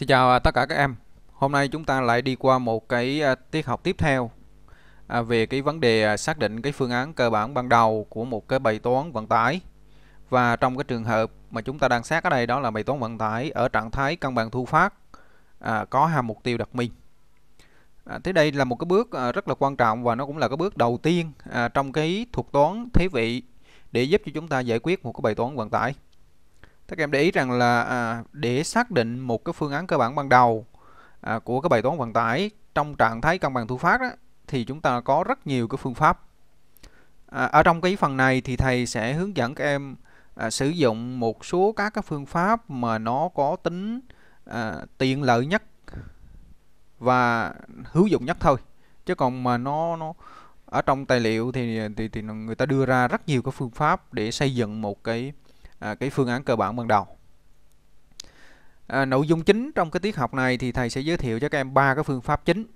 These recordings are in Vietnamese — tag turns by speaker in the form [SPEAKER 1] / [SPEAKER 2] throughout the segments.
[SPEAKER 1] Xin chào à, tất cả các em. Hôm nay chúng ta lại đi qua một cái à, tiết học tiếp theo à, về cái vấn đề xác định cái phương án cơ bản ban đầu của một cái bài toán vận tải. Và trong cái trường hợp mà chúng ta đang xét ở đây đó là bài toán vận tải ở trạng thái cân bằng thu phát có hàm mục tiêu đặc minh. thế đây là một cái bước rất là quan trọng và nó cũng là cái bước đầu tiên trong cái thuật toán thế vị để giúp cho chúng ta giải quyết một cái bài toán vận tải các em để ý rằng là à, để xác định một cái phương án cơ bản ban đầu à, của cái bài toán vận tải trong trạng thái cân bằng thu phát đó, thì chúng ta có rất nhiều cái phương pháp à, ở trong cái phần này thì thầy sẽ hướng dẫn các em à, sử dụng một số các cái phương pháp mà nó có tính à, tiện lợi nhất và hữu dụng nhất thôi chứ còn mà nó nó ở trong tài liệu thì thì thì người ta đưa ra rất nhiều cái phương pháp để xây dựng một cái À, cái phương án cơ bản ban đầu à, nội dung chính trong cái tiết học này thì thầy sẽ giới thiệu cho các em ba cái phương pháp chính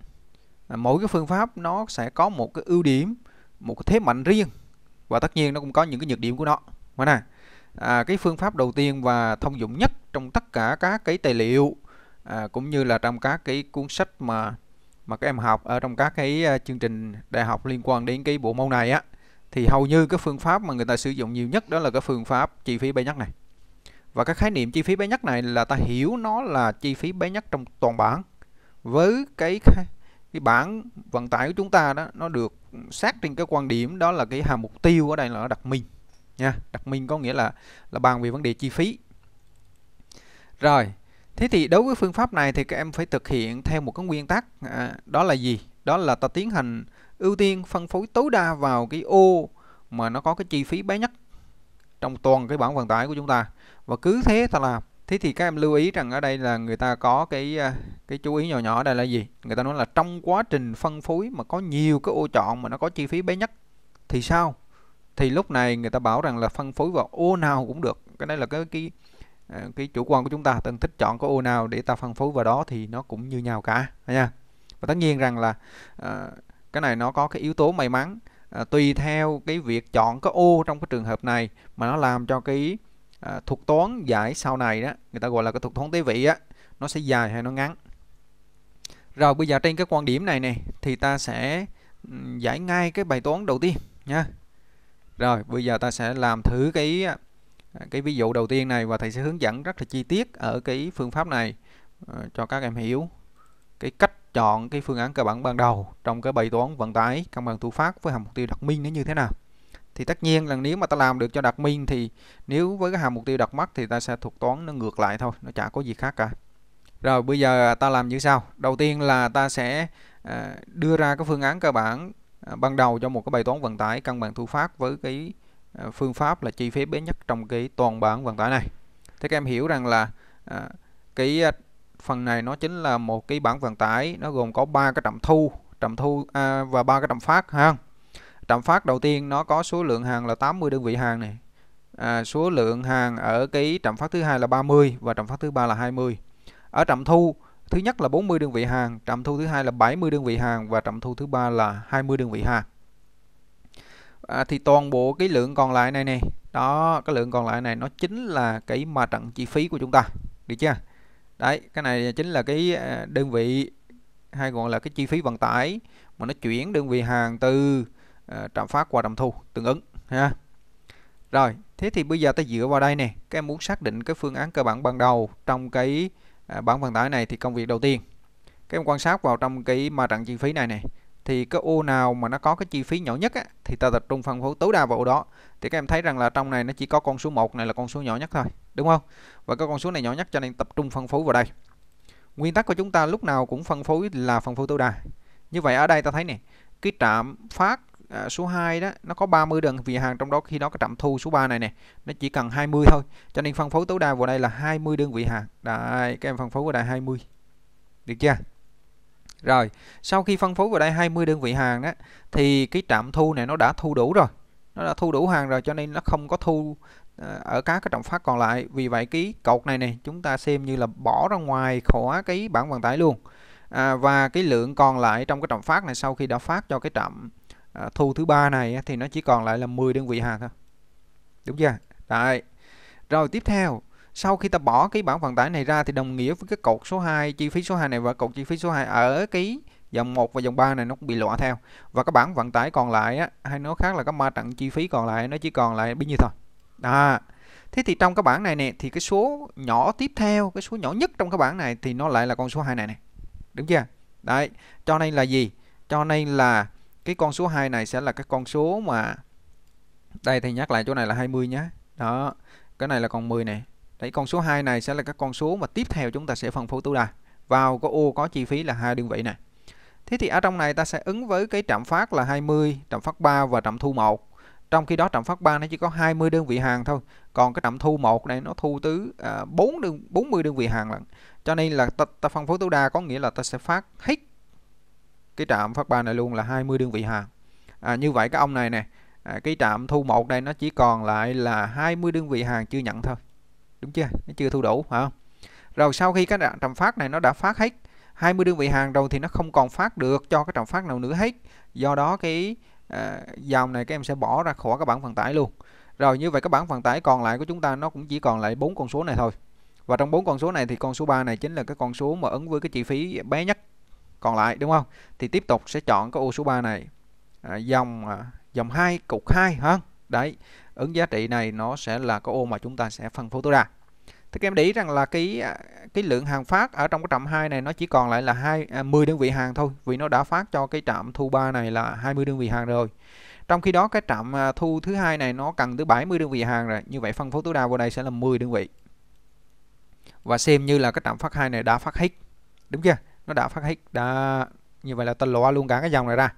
[SPEAKER 1] à, mỗi cái phương pháp nó sẽ có một cái ưu điểm một cái thế mạnh riêng và tất nhiên nó cũng có những cái nhược điểm của nó mà nè à, cái phương pháp đầu tiên và thông dụng nhất trong tất cả các cái tài liệu à, cũng như là trong các cái cuốn sách mà mà các em học ở trong các cái à, chương trình đại học liên quan đến cái bộ môn này á thì hầu như cái phương pháp mà người ta sử dụng nhiều nhất đó là cái phương pháp chi phí bé nhất này và cái khái niệm chi phí bé nhất này là ta hiểu nó là chi phí bé nhất trong toàn bản với cái cái bản vận tải của chúng ta đó nó được xác trên cái quan điểm đó là cái hàm mục tiêu ở đây là nó đặt mình nha đặt mình có nghĩa là là bàn về vấn đề chi phí rồi thế thì đối với phương pháp này thì các em phải thực hiện theo một cái nguyên tắc à, đó là gì đó là ta tiến hành ưu tiên phân phối tối đa vào cái ô mà nó có cái chi phí bé nhất trong toàn cái bảng vận tải của chúng ta và cứ thế ta làm thế thì các em lưu ý rằng ở đây là người ta có cái à, cái chú ý nhỏ nhỏ đây là gì người ta nói là trong quá trình phân phối mà có nhiều cái ô chọn mà nó có chi phí bé nhất thì sao thì lúc này người ta bảo rằng là phân phối vào ô nào cũng được cái đây là cái cái à, cái chủ quan của chúng ta từng thích chọn cái ô nào để ta phân phối vào đó thì nó cũng như nhau cả nha và tất nhiên rằng là uh, cái này nó có cái yếu tố may mắn à, tùy theo cái việc chọn cái ô trong cái trường hợp này mà nó làm cho cái à, thuật toán giải sau này đó người ta gọi là cái thuật toán tế vị á nó sẽ dài hay nó ngắn rồi bây giờ trên cái quan điểm này nè thì ta sẽ giải ngay cái bài toán đầu tiên nha rồi bây giờ ta sẽ làm thử cái à, cái ví dụ đầu tiên này và thầy sẽ hướng dẫn rất là chi tiết ở cái phương pháp này uh, cho các em hiểu cái cách chọn cái phương án cơ bản ban đầu trong cái bài toán vận tải cân bằng thu phát với hàm mục tiêu đặc minh nó như thế nào thì tất nhiên là nếu mà ta làm được cho đặc minh thì nếu với cái hàm mục tiêu đặc mắc thì ta sẽ thuật toán nó ngược lại thôi nó chả có gì khác cả rồi bây giờ ta làm như sau đầu tiên là ta sẽ ờ, đưa ra cái phương án cơ bản ờ, ban đầu cho một cái bài toán vận tải cân bằng thu phát với cái ờ, phương pháp là chi phí bé nhất trong cái toàn bản vận tải này thế các em hiểu rằng là cái phần này nó chính là một cái bảng vận tải nó gồm có ba cái trạm thu trạm thu à, và ba cái trạm phát ha trạm phát đầu tiên nó có số lượng hàng là 80 đơn vị hàng này à, số lượng hàng ở cái trạm phát thứ hai là 30 và trạm phát thứ ba là 20 ở trạm thu thứ nhất là 40 đơn vị hàng trạm thu thứ hai là 70 đơn vị hàng và trạm thu thứ ba là 20 đơn vị hàng à, thì toàn bộ cái lượng còn lại này nè đó cái lượng còn lại này nó chính là cái mà trận chi phí của chúng ta được chưa đấy cái này chính là cái à, đơn vị hay gọi là cái chi phí vận tải mà nó chuyển đơn vị hàng từ uh, trạm phát qua trạm thu tương ứng ha rồi thế thì bây giờ ta dựa vào đây nè các em muốn xác định cái phương án cơ bản ban đầu trong cái uh, bản vận tải này thì công việc đầu tiên các em quan sát vào trong cái ma trận chi phí này này thì cái ô nào mà nó có cái chi phí nhỏ nhất á, thì ta tập trung phân phối tối đa vào ô đó thì các em thấy rằng là trong này nó chỉ có con số 1 này là con số nhỏ nhất thôi đúng không và cái con số này nhỏ nhất cho nên tập trung phân phối vào đây nguyên tắc của chúng ta lúc nào cũng phân phối là phân phối tối đa như vậy ở đây ta thấy nè cái trạm phát à, số 2 đó nó có 30 đơn vị hàng trong đó khi đó cái trạm thu số 3 này nè nó chỉ cần 20 thôi cho nên phân phối tối đa vào đây là 20 đơn vị hàng đấy các em phân phối vào đây 20 được chưa rồi, sau khi phân phối vào đây 20 đơn vị hàng đó thì cái trạm thu này nó đã thu đủ rồi. Nó đã thu đủ hàng rồi cho nên nó không có thu ờ, ở các cái trọng phát còn lại. Vì vậy cái cột này này chúng ta xem như là bỏ ra ngoài khỏi cái bảng vận tải luôn. À, và cái lượng còn lại trong cái trọng phát này sau khi đã phát cho cái trạm à, thu thứ ba này thì nó chỉ còn lại là 10 đơn vị hàng thôi. Đúng chưa? Đấy. Rồi tiếp theo sau khi ta bỏ cái bảng vận tải này ra thì đồng nghĩa với cái cột số 2 chi phí số 2 này và cột chi phí số 2 ở cái dòng 1 và dòng 3 này nó cũng bị lõa theo và các bảng vận tải còn lại á, hay nói khác là các ma trận chi phí còn lại nó chỉ còn lại bao nhiêu thôi à thế thì trong cái bảng này nè thì cái số nhỏ tiếp theo cái số nhỏ nhất trong cái bảng này thì nó lại là con số 2 này nè đúng chưa đấy cho nên là gì cho nên là cái con số 2 này sẽ là cái con số mà đây thì nhắc lại chỗ này là 20 nhé đó cái này là còn 10 này thì con số 2 này sẽ là các con số mà tiếp theo chúng ta sẽ phân phối tối đa. Vào có ô có chi phí là hai đơn vị này. Thế thì ở trong này ta sẽ ứng với cái trạm phát là 20, trạm phát 3 và trạm thu 1. Trong khi đó trạm phát 3 nó chỉ có 20 đơn vị hàng thôi, còn cái trạm thu 1 này nó thu tới à, 4 đơn 40 đơn vị hàng lận. Cho nên là ta, ta phân phối tối đa có nghĩa là ta sẽ phát hết cái trạm phát 3 này luôn là 20 đơn vị hàng. À, như vậy cái ông này nè, à, cái trạm thu 1 đây nó chỉ còn lại là 20 đơn vị hàng chưa nhận thôi đúng chưa nó chưa thu đủ phải không rồi sau khi cái trạm phát này nó đã phát hết 20 đơn vị hàng rồi thì nó không còn phát được cho cái trạm phát nào nữa hết do đó cái à, dòng này các em sẽ bỏ ra khỏi các bảng vận tải luôn rồi như vậy các bảng vận tải còn lại của chúng ta nó cũng chỉ còn lại bốn con số này thôi và trong bốn con số này thì con số 3 này chính là cái con số mà ứng với cái chi phí bé nhất còn lại đúng không thì tiếp tục sẽ chọn cái ô số 3 này à, dòng à, dòng 2 cục 2 hơn đấy ứng giá trị này nó sẽ là cái ô mà chúng ta sẽ phân phối tối đa thì các em để ý rằng là cái à, cái lượng hàng phát ở trong cái trạm 2 này nó chỉ còn lại là hai à, 10 đơn vị hàng thôi vì nó đã phát cho cái trạm thu 3 này là 20 đơn vị hàng rồi trong khi đó cái trạm à, thu thứ hai này nó cần tới 70 đơn vị hàng rồi như vậy phân phối tối đa vào đây sẽ là 10 đơn vị và xem như là cái trạm phát hai này đã phát hết đúng chưa nó đã phát hết đã như vậy là ta loại luôn cả cái dòng này ra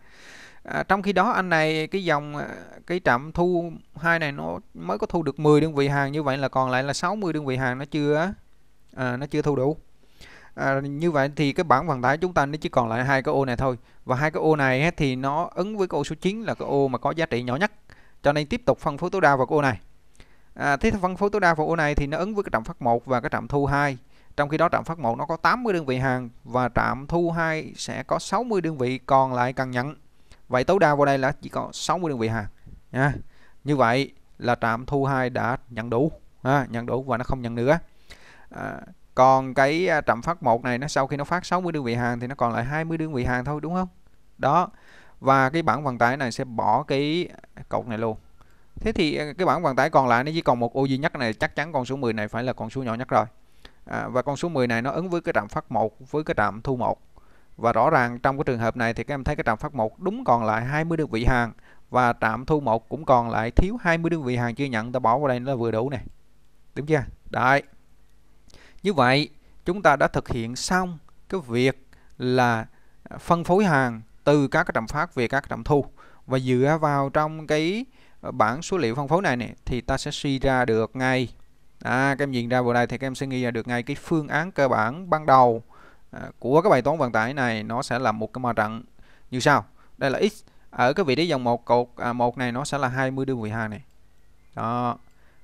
[SPEAKER 1] À, trong khi đó anh này cái dòng à, cái trạm thu hai này nó mới có thu được 10 đơn vị hàng như vậy là còn lại là 60 đơn vị hàng nó chưa à, nó chưa thu đủ à, như vậy thì cái bảng vận tải chúng ta nó chỉ còn lại hai cái ô này thôi và hai cái ô này thì nó ứng với cái ô số 9 là cái ô mà có giá trị nhỏ nhất cho nên tiếp tục phân phối tối đa vào cái ô này à, thế phân phối tối đa vào ô này thì nó ứng với cái trạm phát 1 và cái trạm thu 2 trong khi đó trạm phát 1 nó có 80 đơn vị hàng và trạm thu 2 sẽ có 60 đơn vị còn lại cần nhận Vậy tối đa vào đây là chỉ có 60 đơn vị hàng nha. Như vậy là trạm thu hai đã nhận đủ ha, nhận đủ và nó không nhận nữa. À, còn cái à, trạm phát một này nó sau khi nó phát 60 đơn vị hàng thì nó còn lại 20 đơn vị hàng thôi đúng không? Đó. Và cái bảng vận tải này sẽ bỏ cái cột này luôn. Thế thì à, cái bảng vận tải còn lại nó chỉ còn một ô duy nhất này chắc chắn con số 10 này phải là con số nhỏ nhất rồi. À, và con số 10 này nó ứng với cái trạm phát một với cái trạm thu một và rõ ràng trong cái trường hợp này thì các em thấy cái trạm phát một đúng còn lại 20 đơn vị hàng và trạm thu một cũng còn lại thiếu 20 đơn vị hàng chưa nhận ta bỏ vào đây nó vừa đủ này đúng chưa đại như vậy chúng ta đã thực hiện xong cái việc là phân phối hàng từ các cái trạm phát về các trạm thu và dựa vào trong cái ờ, bảng số liệu phân phối này, này thì ta sẽ suy ra được ngay à, các em nhìn ra vào đây thì các em sẽ nghĩ ra được ngay cái phương án cơ bản ban đầu À, của cái bài toán vận tải này nó sẽ là một cái ma trận như sau đây là x ở cái vị trí dòng một cột à, một này nó sẽ là 20 đơn vị hàng này đó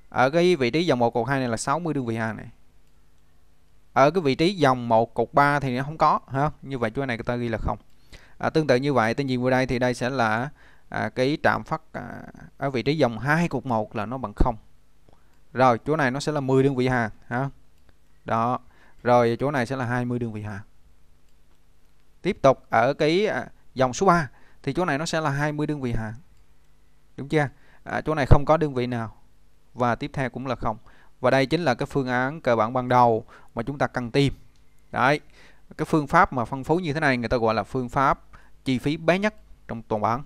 [SPEAKER 1] ở cái vị trí dòng một cột hai này là 60 đơn vị hàng này ở cái vị trí dòng một cột 3 thì nó không có ha như vậy chỗ này người ta ghi là không à, tương tự như vậy tên nhìn vào đây thì đây sẽ là à, cái trạm phát à, ở vị trí dòng 2 cột 1 là nó bằng không rồi chỗ này nó sẽ là 10 đơn vị hàng ha đó rồi chỗ này sẽ là 20 đơn vị hạ. Tiếp tục ở cái à, dòng số 3 thì chỗ này nó sẽ là 20 đơn vị hạ. Đúng chưa? À, chỗ này không có đơn vị nào và tiếp theo cũng là không. Và đây chính là cái phương án cơ bản ban đầu mà chúng ta cần tìm. Đấy. Cái phương pháp mà phân phối như thế này người ta gọi là phương pháp chi phí bé nhất trong toàn bản.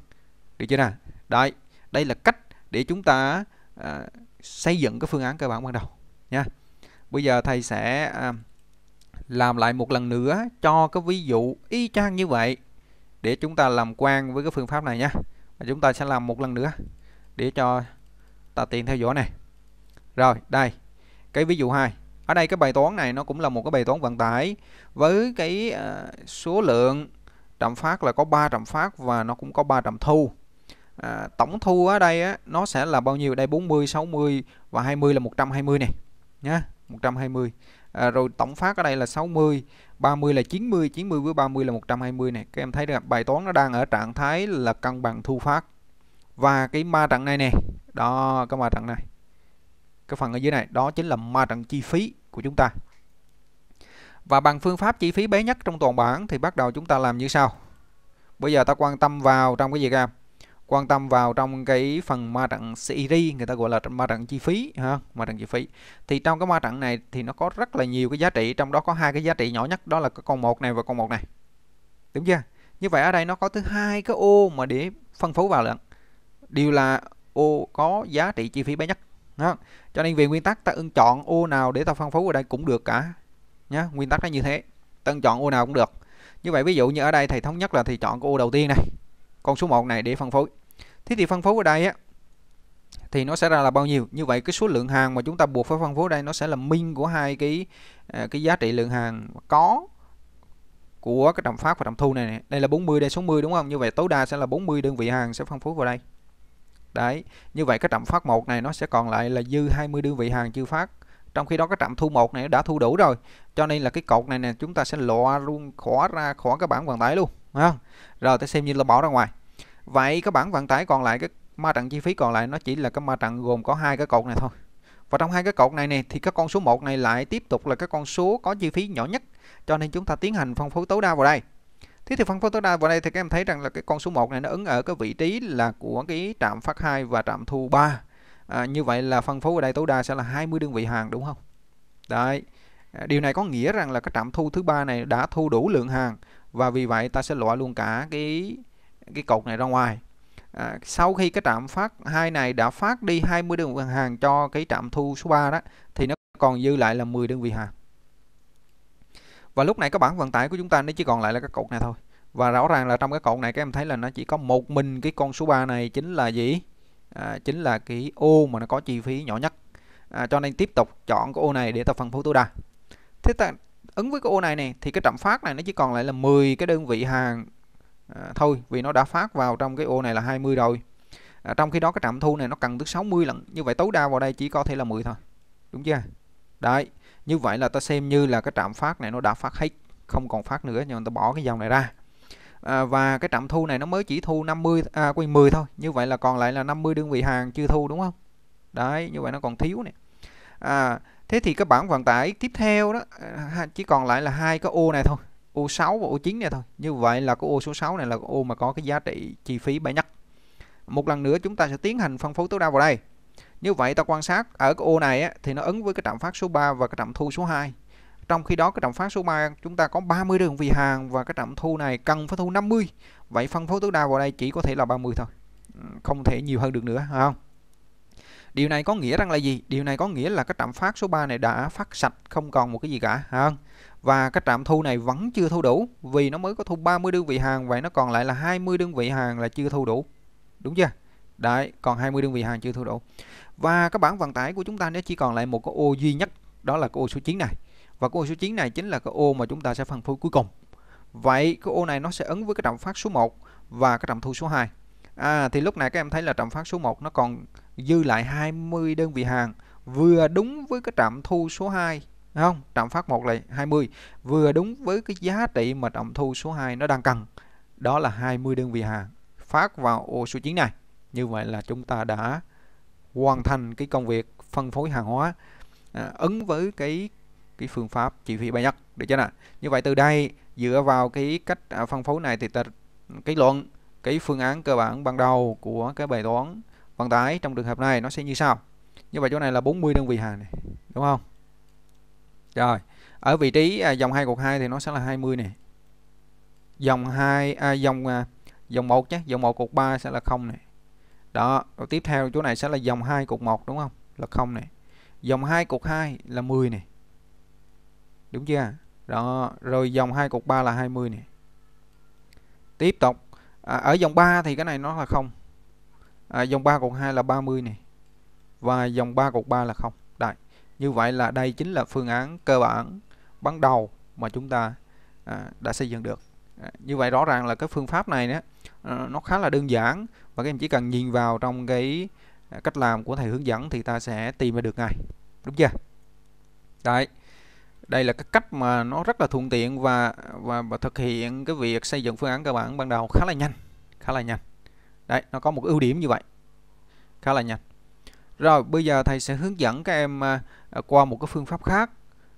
[SPEAKER 1] Được chưa nào? Đấy, đây là cách để chúng ta à, xây dựng cái phương án cơ bản ban đầu nha. Bây giờ thầy sẽ à, làm lại một lần nữa cho cái ví dụ y chang như vậy để chúng ta làm quen với cái phương pháp này nhé và chúng ta sẽ làm một lần nữa để cho ta tiện theo dõi này rồi đây cái ví dụ 2 ở đây cái bài toán này nó cũng là một cái bài toán vận tải với cái uh, số lượng trạm phát là có 3 trạm phát và nó cũng có 3 trạm thu à, tổng thu ở đây á, nó sẽ là bao nhiêu đây 40 60 và 20 là 120 này nhá 120 à, rồi tổng phát ở đây là 60 30 là 90 90 với 30 là 120 này các em thấy được bài toán nó đang ở trạng thái là cân bằng thu phát và cái ma trận này nè đó cái ma trận này cái phần ở dưới này đó chính là ma trận chi phí của chúng ta và bằng phương pháp chi phí bé nhất trong toàn bản thì bắt đầu chúng ta làm như sau bây giờ ta quan tâm vào trong cái gì các em quan tâm vào trong cái phần ma trận series người ta gọi là ma trận chi phí ha ma trận chi phí thì trong cái ma trận này thì nó có rất là nhiều cái giá trị trong đó có hai cái giá trị nhỏ nhất đó là cái con một này và con một này đúng chưa như vậy ở đây nó có thứ hai cái ô mà để phân phối vào lận đều là ô có giá trị chi phí bé nhất ha cho nên về nguyên tắc ta ưng chọn ô nào để ta phân phối ở đây cũng được cả nhá nguyên tắc nó như thế ta ưng chọn ô nào cũng được như vậy ví dụ như ở đây thầy thống nhất là thầy chọn cái ô đầu tiên này con số 1 này để phân phối thế thì phân phối ở đây á thì nó sẽ ra là bao nhiêu như vậy cái số lượng hàng mà chúng ta buộc phải phân phối đây nó sẽ là min của hai cái à, cái giá trị lượng hàng có của cái trạm phát và trạm thu này, đây là 40 đây số 10 đúng không như vậy tối đa sẽ là 40 đơn vị hàng sẽ phân phối vào đây đấy như vậy cái trạm phát một này nó sẽ còn lại là dư 20 đơn vị hàng chưa phát trong khi đó cái trạm thu một này đã thu đủ rồi cho nên là cái cột này nè chúng ta sẽ lọa luôn khỏa ra khỏi cái bảng vận tải luôn phải không rồi ta xem như là bỏ ra ngoài vậy các bảng vận tải còn lại cái ma trận chi phí còn lại nó chỉ là cái ma trận gồm có hai cái cột này thôi và trong hai cái cột này nè thì các con số 1 này lại tiếp tục là các con số có chi phí nhỏ nhất cho nên chúng ta tiến hành phân phối tối đa vào đây thế thì phân phối tối đa vào đây thì các em thấy rằng là cái con số 1 này nó ứng ở cái vị trí là của cái trạm phát 2 và trạm thu 3 à, như vậy là phân phối ở đây tối đa sẽ là 20 đơn vị hàng đúng không đấy à, điều này có nghĩa rằng là cái trạm thu thứ ba này đã thu đủ lượng hàng và vì vậy ta sẽ loại luôn cả cái cái cột này ra ngoài à, sau khi cái trạm phát hai này đã phát đi 20 đơn vị hàng cho cái trạm thu số 3 đó thì nó còn dư lại là 10 đơn vị hàng và lúc này các bảng vận tải của chúng ta nó chỉ còn lại là cái cột này thôi và rõ ràng là trong cái cột này các em thấy là nó chỉ có một mình cái con số 3 này chính là gì à, chính là cái ô mà nó có chi phí nhỏ nhất à, cho nên tiếp tục chọn cái ô này để ta phân phối tối đa thế ta ứng với cái ô này này thì cái trạm phát này nó chỉ còn lại là 10 cái đơn vị hàng à, thôi vì nó đã phát vào trong cái ô này là 20 rồi à, trong khi đó cái trạm thu này nó cần tới 60 lần như vậy tối đa vào đây chỉ có thể là 10 thôi đúng chưa đấy như vậy là ta xem như là cái trạm phát này nó đã phát hết không còn phát nữa nhưng ta bỏ cái dòng này ra à, và cái trạm thu này nó mới chỉ thu 50 à, quên 10 thôi như vậy là còn lại là 50 đơn vị hàng chưa thu đúng không đấy như vậy nó còn thiếu này. à, Thế thì các bản vận tải tiếp theo đó à, chỉ còn lại là hai cái ô này thôi, ô 6 và ô 9 này thôi. Như vậy là cái ô số 6 này là ô mà có cái giá trị chi phí bé nhất. Một lần nữa chúng ta sẽ tiến hành phân phối tối đa vào đây. Như vậy ta quan sát ở cái ô này á, thì nó ứng với cái trạm phát số 3 và cái trạm thu số 2. Trong khi đó cái trạm phát số 3 chúng ta có 30 đơn vị hàng và cái trạm thu này cần phải thu 50. Vậy phân phối tối đa vào đây chỉ có thể là 30 thôi. Không thể nhiều hơn được nữa, không? Điều này có nghĩa rằng là gì? Điều này có nghĩa là cái trạm phát số 3 này đã phát sạch không còn một cái gì cả không? Và cái trạm thu này vẫn chưa thu đủ vì nó mới có thu 30 đơn vị hàng vậy nó còn lại là 20 đơn vị hàng là chưa thu đủ. Đúng chưa? Đấy, còn 20 đơn vị hàng chưa thu đủ. Và cái bảng vận tải của chúng ta nó chỉ còn lại một cái ô duy nhất, đó là cái ô số 9 này. Và cái ô số 9 này chính là cái ô mà chúng ta sẽ phân phối cuối cùng. Vậy cái ô này nó sẽ ứng với cái trạm phát số 1 và cái trạm thu số 2. À thì lúc này các em thấy là trạm phát số 1 nó còn dư lại 20 đơn vị hàng vừa đúng với cái trạm thu số 2 không trạm phát 1 là 20 vừa đúng với cái giá trị mà trạm thu số 2 nó đang cần đó là 20 đơn vị hàng phát vào ô số 9 này như vậy là chúng ta đã hoàn thành cái công việc phân phối hàng hóa à, ứng với cái cái phương pháp chỉ phi bài nhất được chưa nào như vậy từ đây dựa vào cái cách à, phân phối này thì ta cái luận cái phương án cơ bản ban đầu của cái bài toán vận tải trong trường hợp này nó sẽ như sau như vậy chỗ này là 40 đơn vị hàng này đúng không rồi ở vị trí à, dòng 2 cột 2 thì nó sẽ là 20 này dòng 2 à, dòng à, dòng 1 chứ dòng 1 cột 3 sẽ là 0 này đó rồi tiếp theo chỗ này sẽ là dòng 2 cột 1 đúng không là 0 này dòng 2 cột 2 là 10 này đúng chưa đó rồi dòng 2 cột 3 là 20 này tiếp tục à, ở dòng 3 thì cái này nó là không à, dòng 3 cột 2 là 30 này và dòng 3 cột 3 là không Đấy. như vậy là đây chính là phương án cơ bản ban đầu mà chúng ta à, đã xây dựng được à, như vậy rõ ràng là cái phương pháp này đó, à, nó khá là đơn giản và các em chỉ cần nhìn vào trong cái à, cách làm của thầy hướng dẫn thì ta sẽ tìm ra được ngay đúng chưa đấy đây là cái cách mà nó rất là thuận tiện và, và và thực hiện cái việc xây dựng phương án cơ bản ban đầu khá là nhanh khá là nhanh Đấy, nó có một ưu điểm như vậy. Khá là nhanh. Rồi, bây giờ thầy sẽ hướng dẫn các em à, à, qua một cái phương pháp khác.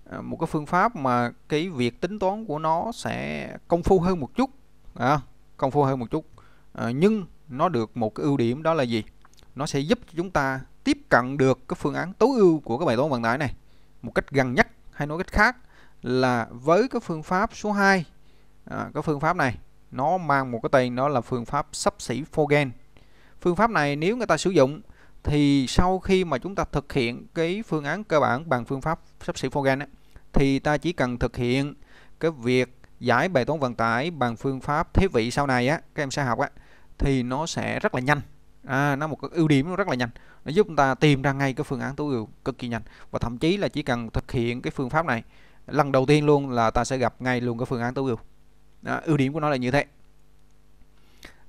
[SPEAKER 1] À, một cái phương pháp mà cái việc tính toán của nó sẽ công phu hơn một chút. À, công phu hơn một chút. À, nhưng nó được một cái ưu điểm đó là gì? Nó sẽ giúp chúng ta tiếp cận được cái phương án tối ưu của cái bài toán vận tải này một cách gần nhất hay nói cách khác là với cái phương pháp số 2 à, cái phương pháp này nó mang một cái tên đó là phương pháp sắp xỉ Fogen phương pháp này nếu người ta sử dụng thì sau khi mà chúng ta thực hiện cái phương án cơ bản bằng phương pháp sắp xỉ Fogen thì ta chỉ cần thực hiện cái việc giải bài toán vận tải bằng phương pháp thế vị sau này á các em sẽ học á thì nó sẽ rất là nhanh à, nó một cái ưu điểm nó rất là nhanh nó giúp chúng ta tìm ra ngay cái phương án tối ưu cực kỳ nhanh và thậm chí là chỉ cần thực hiện cái phương pháp này lần đầu tiên luôn là ta sẽ gặp ngay luôn cái phương án tối ưu à, ưu điểm của nó là như thế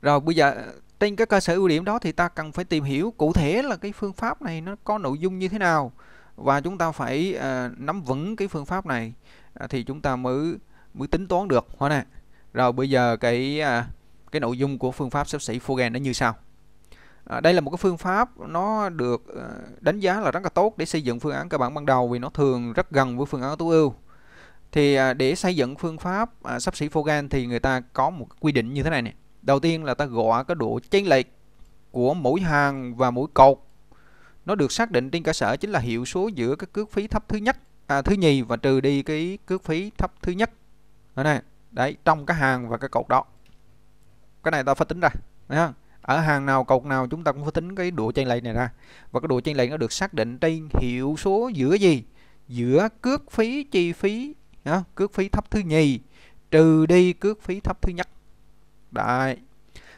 [SPEAKER 1] rồi bây giờ trên cái cơ sở ưu điểm đó thì ta cần phải tìm hiểu cụ thể là cái phương pháp này nó có nội dung như thế nào và chúng ta phải à, nắm vững cái phương pháp này à, thì chúng ta mới mới tính toán được hóa nè rồi bây giờ cái à, cái nội dung của phương pháp xếp sĩ Fourier nó như sau à, đây là một cái phương pháp nó được à, đánh giá là rất là tốt để xây dựng phương án cơ bản ban đầu vì nó thường rất gần với phương án tối ưu thì à, để xây dựng phương pháp à, sắp xỉ Fogan thì người ta có một quy định như thế này nè đầu tiên là ta gọi cái độ chênh lệch của mỗi hàng và mỗi cột nó được xác định trên cơ sở chính là hiệu số giữa cái cước phí thấp thứ nhất à, thứ nhì và trừ đi cái cước phí thấp thứ nhất đó này đấy trong cái hàng và cái cột đó cái này ta phải tính ra ở hàng nào cột nào chúng ta cũng phải tính cái độ chênh lệch này ra và cái độ chênh lệch nó được xác định trên hiệu số giữa gì giữa cước phí chi phí đó, cước phí thấp thứ nhì trừ đi cước phí thấp thứ nhất đấy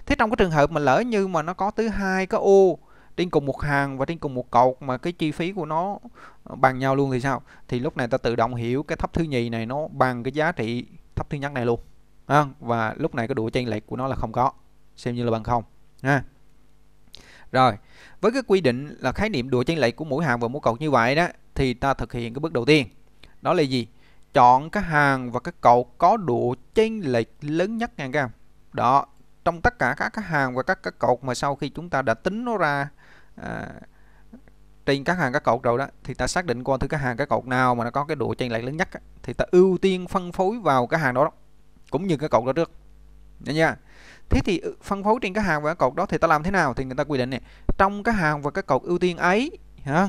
[SPEAKER 1] thế trong cái trường hợp mà lỡ như mà nó có thứ hai có ô trên cùng một hàng và trên cùng một cột mà cái chi phí của nó ờ, bằng nhau luôn thì sao thì lúc này ta tự động hiểu cái thấp thứ nhì này nó bằng cái giá trị thấp thứ nhất này luôn à, và lúc này cái độ chênh lệch của nó là không có xem như là bằng không ha rồi với cái quy định là khái niệm độ chênh lệch của mỗi hàng và mỗi cột như vậy đó thì ta thực hiện cái bước đầu tiên đó là gì chọn cái hàng và các cột có độ chênh lệch lớn nhất nha các em đó trong tất cả các cái hàng và các các cột mà sau khi chúng ta đã tính nó ra à, trên các hàng các cột rồi đó thì ta xác định qua thứ cái hàng các cột nào mà nó có cái độ chênh lệch lớn nhất thì ta ưu tiên phân phối vào cái hàng đó, đó cũng như cái cột đó trước Nha nha thế thì phân phối trên cái hàng và cái cột đó thì ta làm thế nào thì người ta quy định này trong cái hàng và cái cột ưu tiên ấy ha,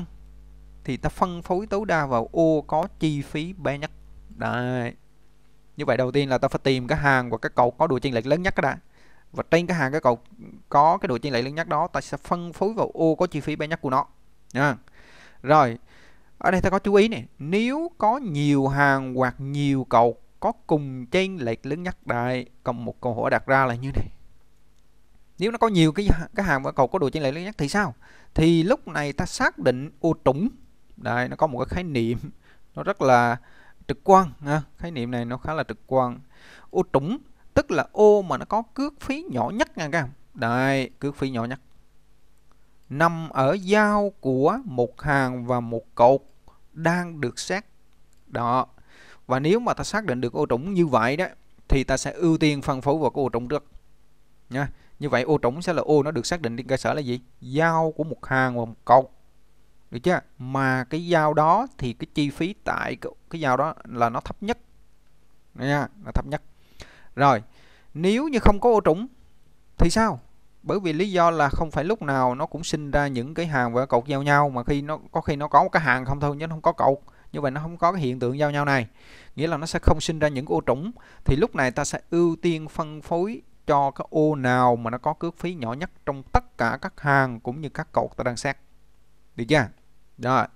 [SPEAKER 1] thì ta phân phối tối đa vào ô có chi phí bé nhất đây như vậy đầu tiên là ta phải tìm cái hàng và cái cột có độ chênh lệch lớn nhất đã và trên cái hàng cái cột có cái độ chênh lệch lớn nhất đó ta sẽ phân phối vào ô có chi phí bé nhất của nó nha rồi ở đây ta có chú ý này nếu có nhiều hàng hoặc nhiều cột có cùng chênh lệch lớn nhất đây còn một câu hỏi đặt ra là như này nếu nó có nhiều cái cái hàng và cầu có độ chênh lệch lớn nhất thì sao thì lúc này ta xác định ô trũng đây nó có một cái khái niệm nó rất là trực quan ha. khái niệm này nó khá là trực quan ô trũng tức là ô mà nó có cước phí nhỏ nhất nha các em đây cước phí nhỏ nhất nằm ở giao của một hàng và một cột đang được xét đó và nếu mà ta xác định được ô trũng như vậy đó thì ta sẽ ưu tiên phân phối vào cái ô trũng trước nha như vậy ô trũng sẽ là ô nó được xác định trên cơ sở là gì giao của một hàng và một cột được chưa mà cái giao đó thì cái chi phí tại cái, giao đó là nó thấp nhất nha là thấp nhất rồi nếu như không có ô trũng thì sao bởi vì lý do là không phải lúc nào nó cũng sinh ra những cái hàng và cột giao nhau mà khi nó có khi nó có một cái hàng không thôi nhưng không có cột như vậy nó không có cái hiện tượng giao nhau này nghĩa là nó sẽ không sinh ra những ô trũng thì lúc này ta sẽ ưu tiên phân phối cho cái ô nào mà nó có cước phí nhỏ nhất trong tất cả các hàng cũng như các cột ta đang xét được chưa đó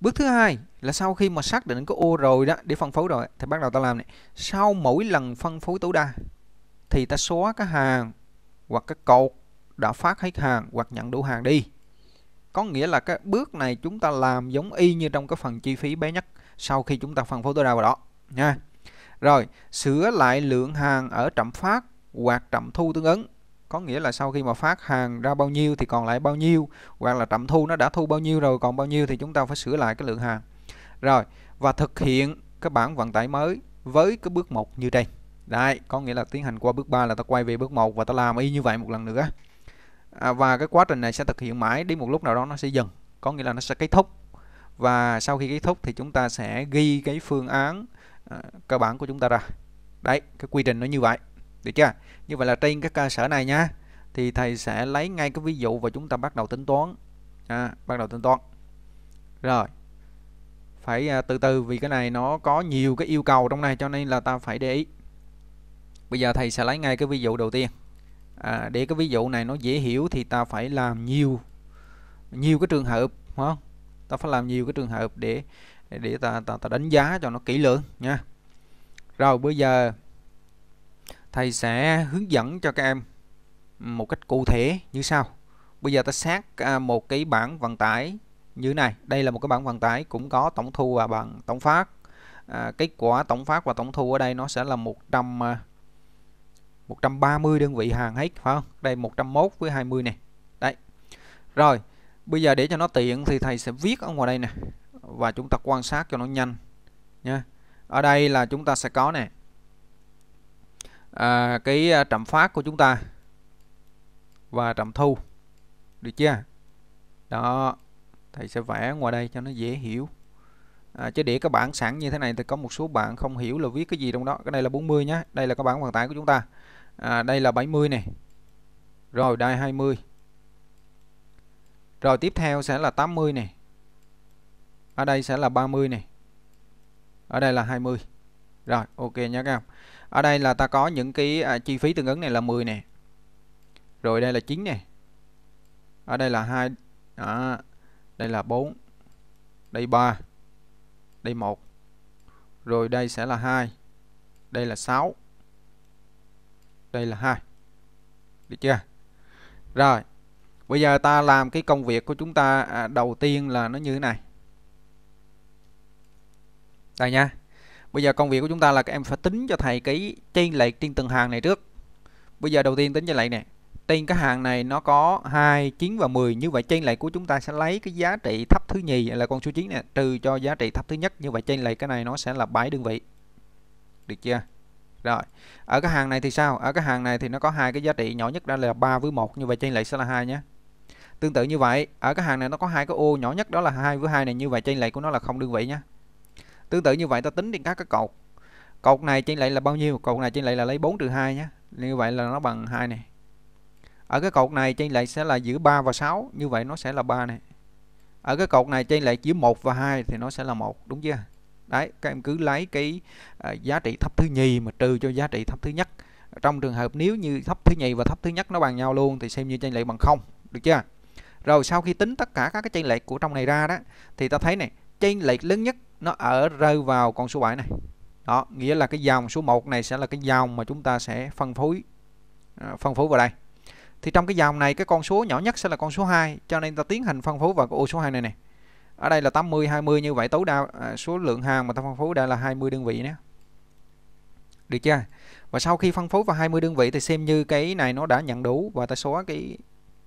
[SPEAKER 1] Bước thứ hai là sau khi mà xác định có ô rồi đó để phân phối rồi thì bắt đầu ta làm này. Sau mỗi lần phân phối tối đa thì ta xóa cái hàng hoặc cái cột đã phát hết hàng hoặc nhận đủ hàng đi. Có nghĩa là cái bước này chúng ta làm giống y như trong cái phần chi phí bé nhất sau khi chúng ta phân phối tối đa vào đó nha. Rồi, sửa lại lượng hàng ở trạm phát hoặc trạm thu tương ứng có nghĩa là sau khi mà phát hàng ra bao nhiêu thì còn lại bao nhiêu hoặc là trạm thu nó đã thu bao nhiêu rồi còn bao nhiêu thì chúng ta phải sửa lại cái lượng hàng rồi và thực hiện cái bản vận tải mới với cái bước một như đây đây có nghĩa là tiến hành qua bước 3 là ta quay về bước 1 và ta làm y như vậy một lần nữa. À, và cái quá trình này sẽ thực hiện mãi đến một lúc nào đó nó sẽ dừng, có nghĩa là nó sẽ kết thúc. Và sau khi kết thúc thì chúng ta sẽ ghi cái phương án à, cơ bản của chúng ta ra. Đấy, cái quy trình nó như vậy được chưa như vậy là trên các cơ sở này nhá thì thầy sẽ lấy ngay cái ví dụ và chúng ta bắt đầu tính toán à, bắt đầu tính toán rồi phải à, từ từ vì cái này nó có nhiều cái yêu cầu trong này cho nên là ta phải để ý bây giờ thầy sẽ lấy ngay cái ví dụ đầu tiên à, để cái ví dụ này nó dễ hiểu thì ta phải làm nhiều nhiều cái trường hợp đúng không ta phải làm nhiều cái trường hợp để để ta ta, ta đánh giá cho nó kỹ lưỡng nha rồi bây giờ thầy sẽ hướng dẫn cho các em một cách cụ thể như sau bây giờ ta xác à, một cái bảng vận tải như này đây là một cái bảng vận tải cũng có tổng thu và bằng tổng phát à, kết quả tổng phát và tổng thu ở đây nó sẽ là 100 130 à, đơn vị hàng hết phải không đây 101 với 20 này đấy rồi bây giờ để cho nó tiện thì thầy sẽ viết ở ngoài đây nè và chúng ta quan sát cho nó nhanh nha ở đây là chúng ta sẽ có nè à, cái à, trạm phát của chúng ta và trạm thu được chưa đó thầy sẽ vẽ ngoài đây cho nó dễ hiểu à, chứ để các bạn sẵn như thế này thì có một số bạn không hiểu là viết cái gì trong đó cái này là 40 nhé đây là các bạn hoàn tải của chúng ta à, đây là 70 này rồi đây 20 rồi tiếp theo sẽ là 80 này ở đây sẽ là 30 này ở đây là 20 rồi ok nhé các em ở đây là ta có những cái à, chi phí tương ứng này là 10 nè rồi đây là 9 nè ở đây là hai à, đây là 4 đây 3 đây 1 rồi đây sẽ là 2 đây là 6 đây là 2 được chưa rồi bây giờ ta làm cái công việc của chúng ta à, đầu tiên là nó như thế này đây nha Bây giờ công việc của chúng ta là các em phải tính cho thầy cái chênh lệch trên từng hàng này trước. Bây giờ đầu tiên tính chênh lệch này. Trên cái hàng này nó có 2, 9 và 10. Như vậy chênh lệch của chúng ta sẽ lấy cái giá trị thấp thứ nhì là con số 9 này trừ cho giá trị thấp thứ nhất. Như vậy chênh lệch cái này nó sẽ là 7 đơn vị. Được chưa? Rồi. Ở cái hàng này thì sao? Ở cái hàng này thì nó có hai cái giá trị nhỏ nhất đó là 3 với 1. Như vậy chênh lệch sẽ là 2 nhé. Tương tự như vậy, ở cái hàng này nó có hai cái ô nhỏ nhất đó là hai với hai này như vậy chênh lệch của nó là không đơn vị nhé tương tự như vậy ta tính đi các cái cột cột này trên lại là bao nhiêu cột này trên lại là lấy 4 trừ 2 nhé như vậy là nó bằng 2 này ở cái cột này trên lại sẽ là giữa 3 và 6 như vậy nó sẽ là 3 này ở cái cột này trên lại giữa 1 và 2 thì nó sẽ là một đúng chưa đấy các em cứ lấy cái uh, giá trị thấp thứ nhì mà trừ cho giá trị thấp thứ nhất trong trường hợp nếu như thấp thứ nhì và thấp thứ nhất nó bằng nhau luôn thì xem như chênh lệch bằng không được chưa rồi sau khi tính tất cả các cái chênh lệch của trong này ra đó thì ta thấy này chênh lệch lớn nhất nó ở rơi vào con số 7 này đó nghĩa là cái dòng số 1 này sẽ là cái dòng mà chúng ta sẽ phân phối à, phân phối vào đây thì trong cái dòng này cái con số nhỏ nhất sẽ là con số 2 cho nên ta tiến hành phân phối vào cái ô số 2 này này ở đây là 80 20 như vậy tối đa à, số lượng hàng mà ta phân phối đây là 20 đơn vị nhé được chưa và sau khi phân phối vào 20 đơn vị thì xem như cái này nó đã nhận đủ và ta xóa cái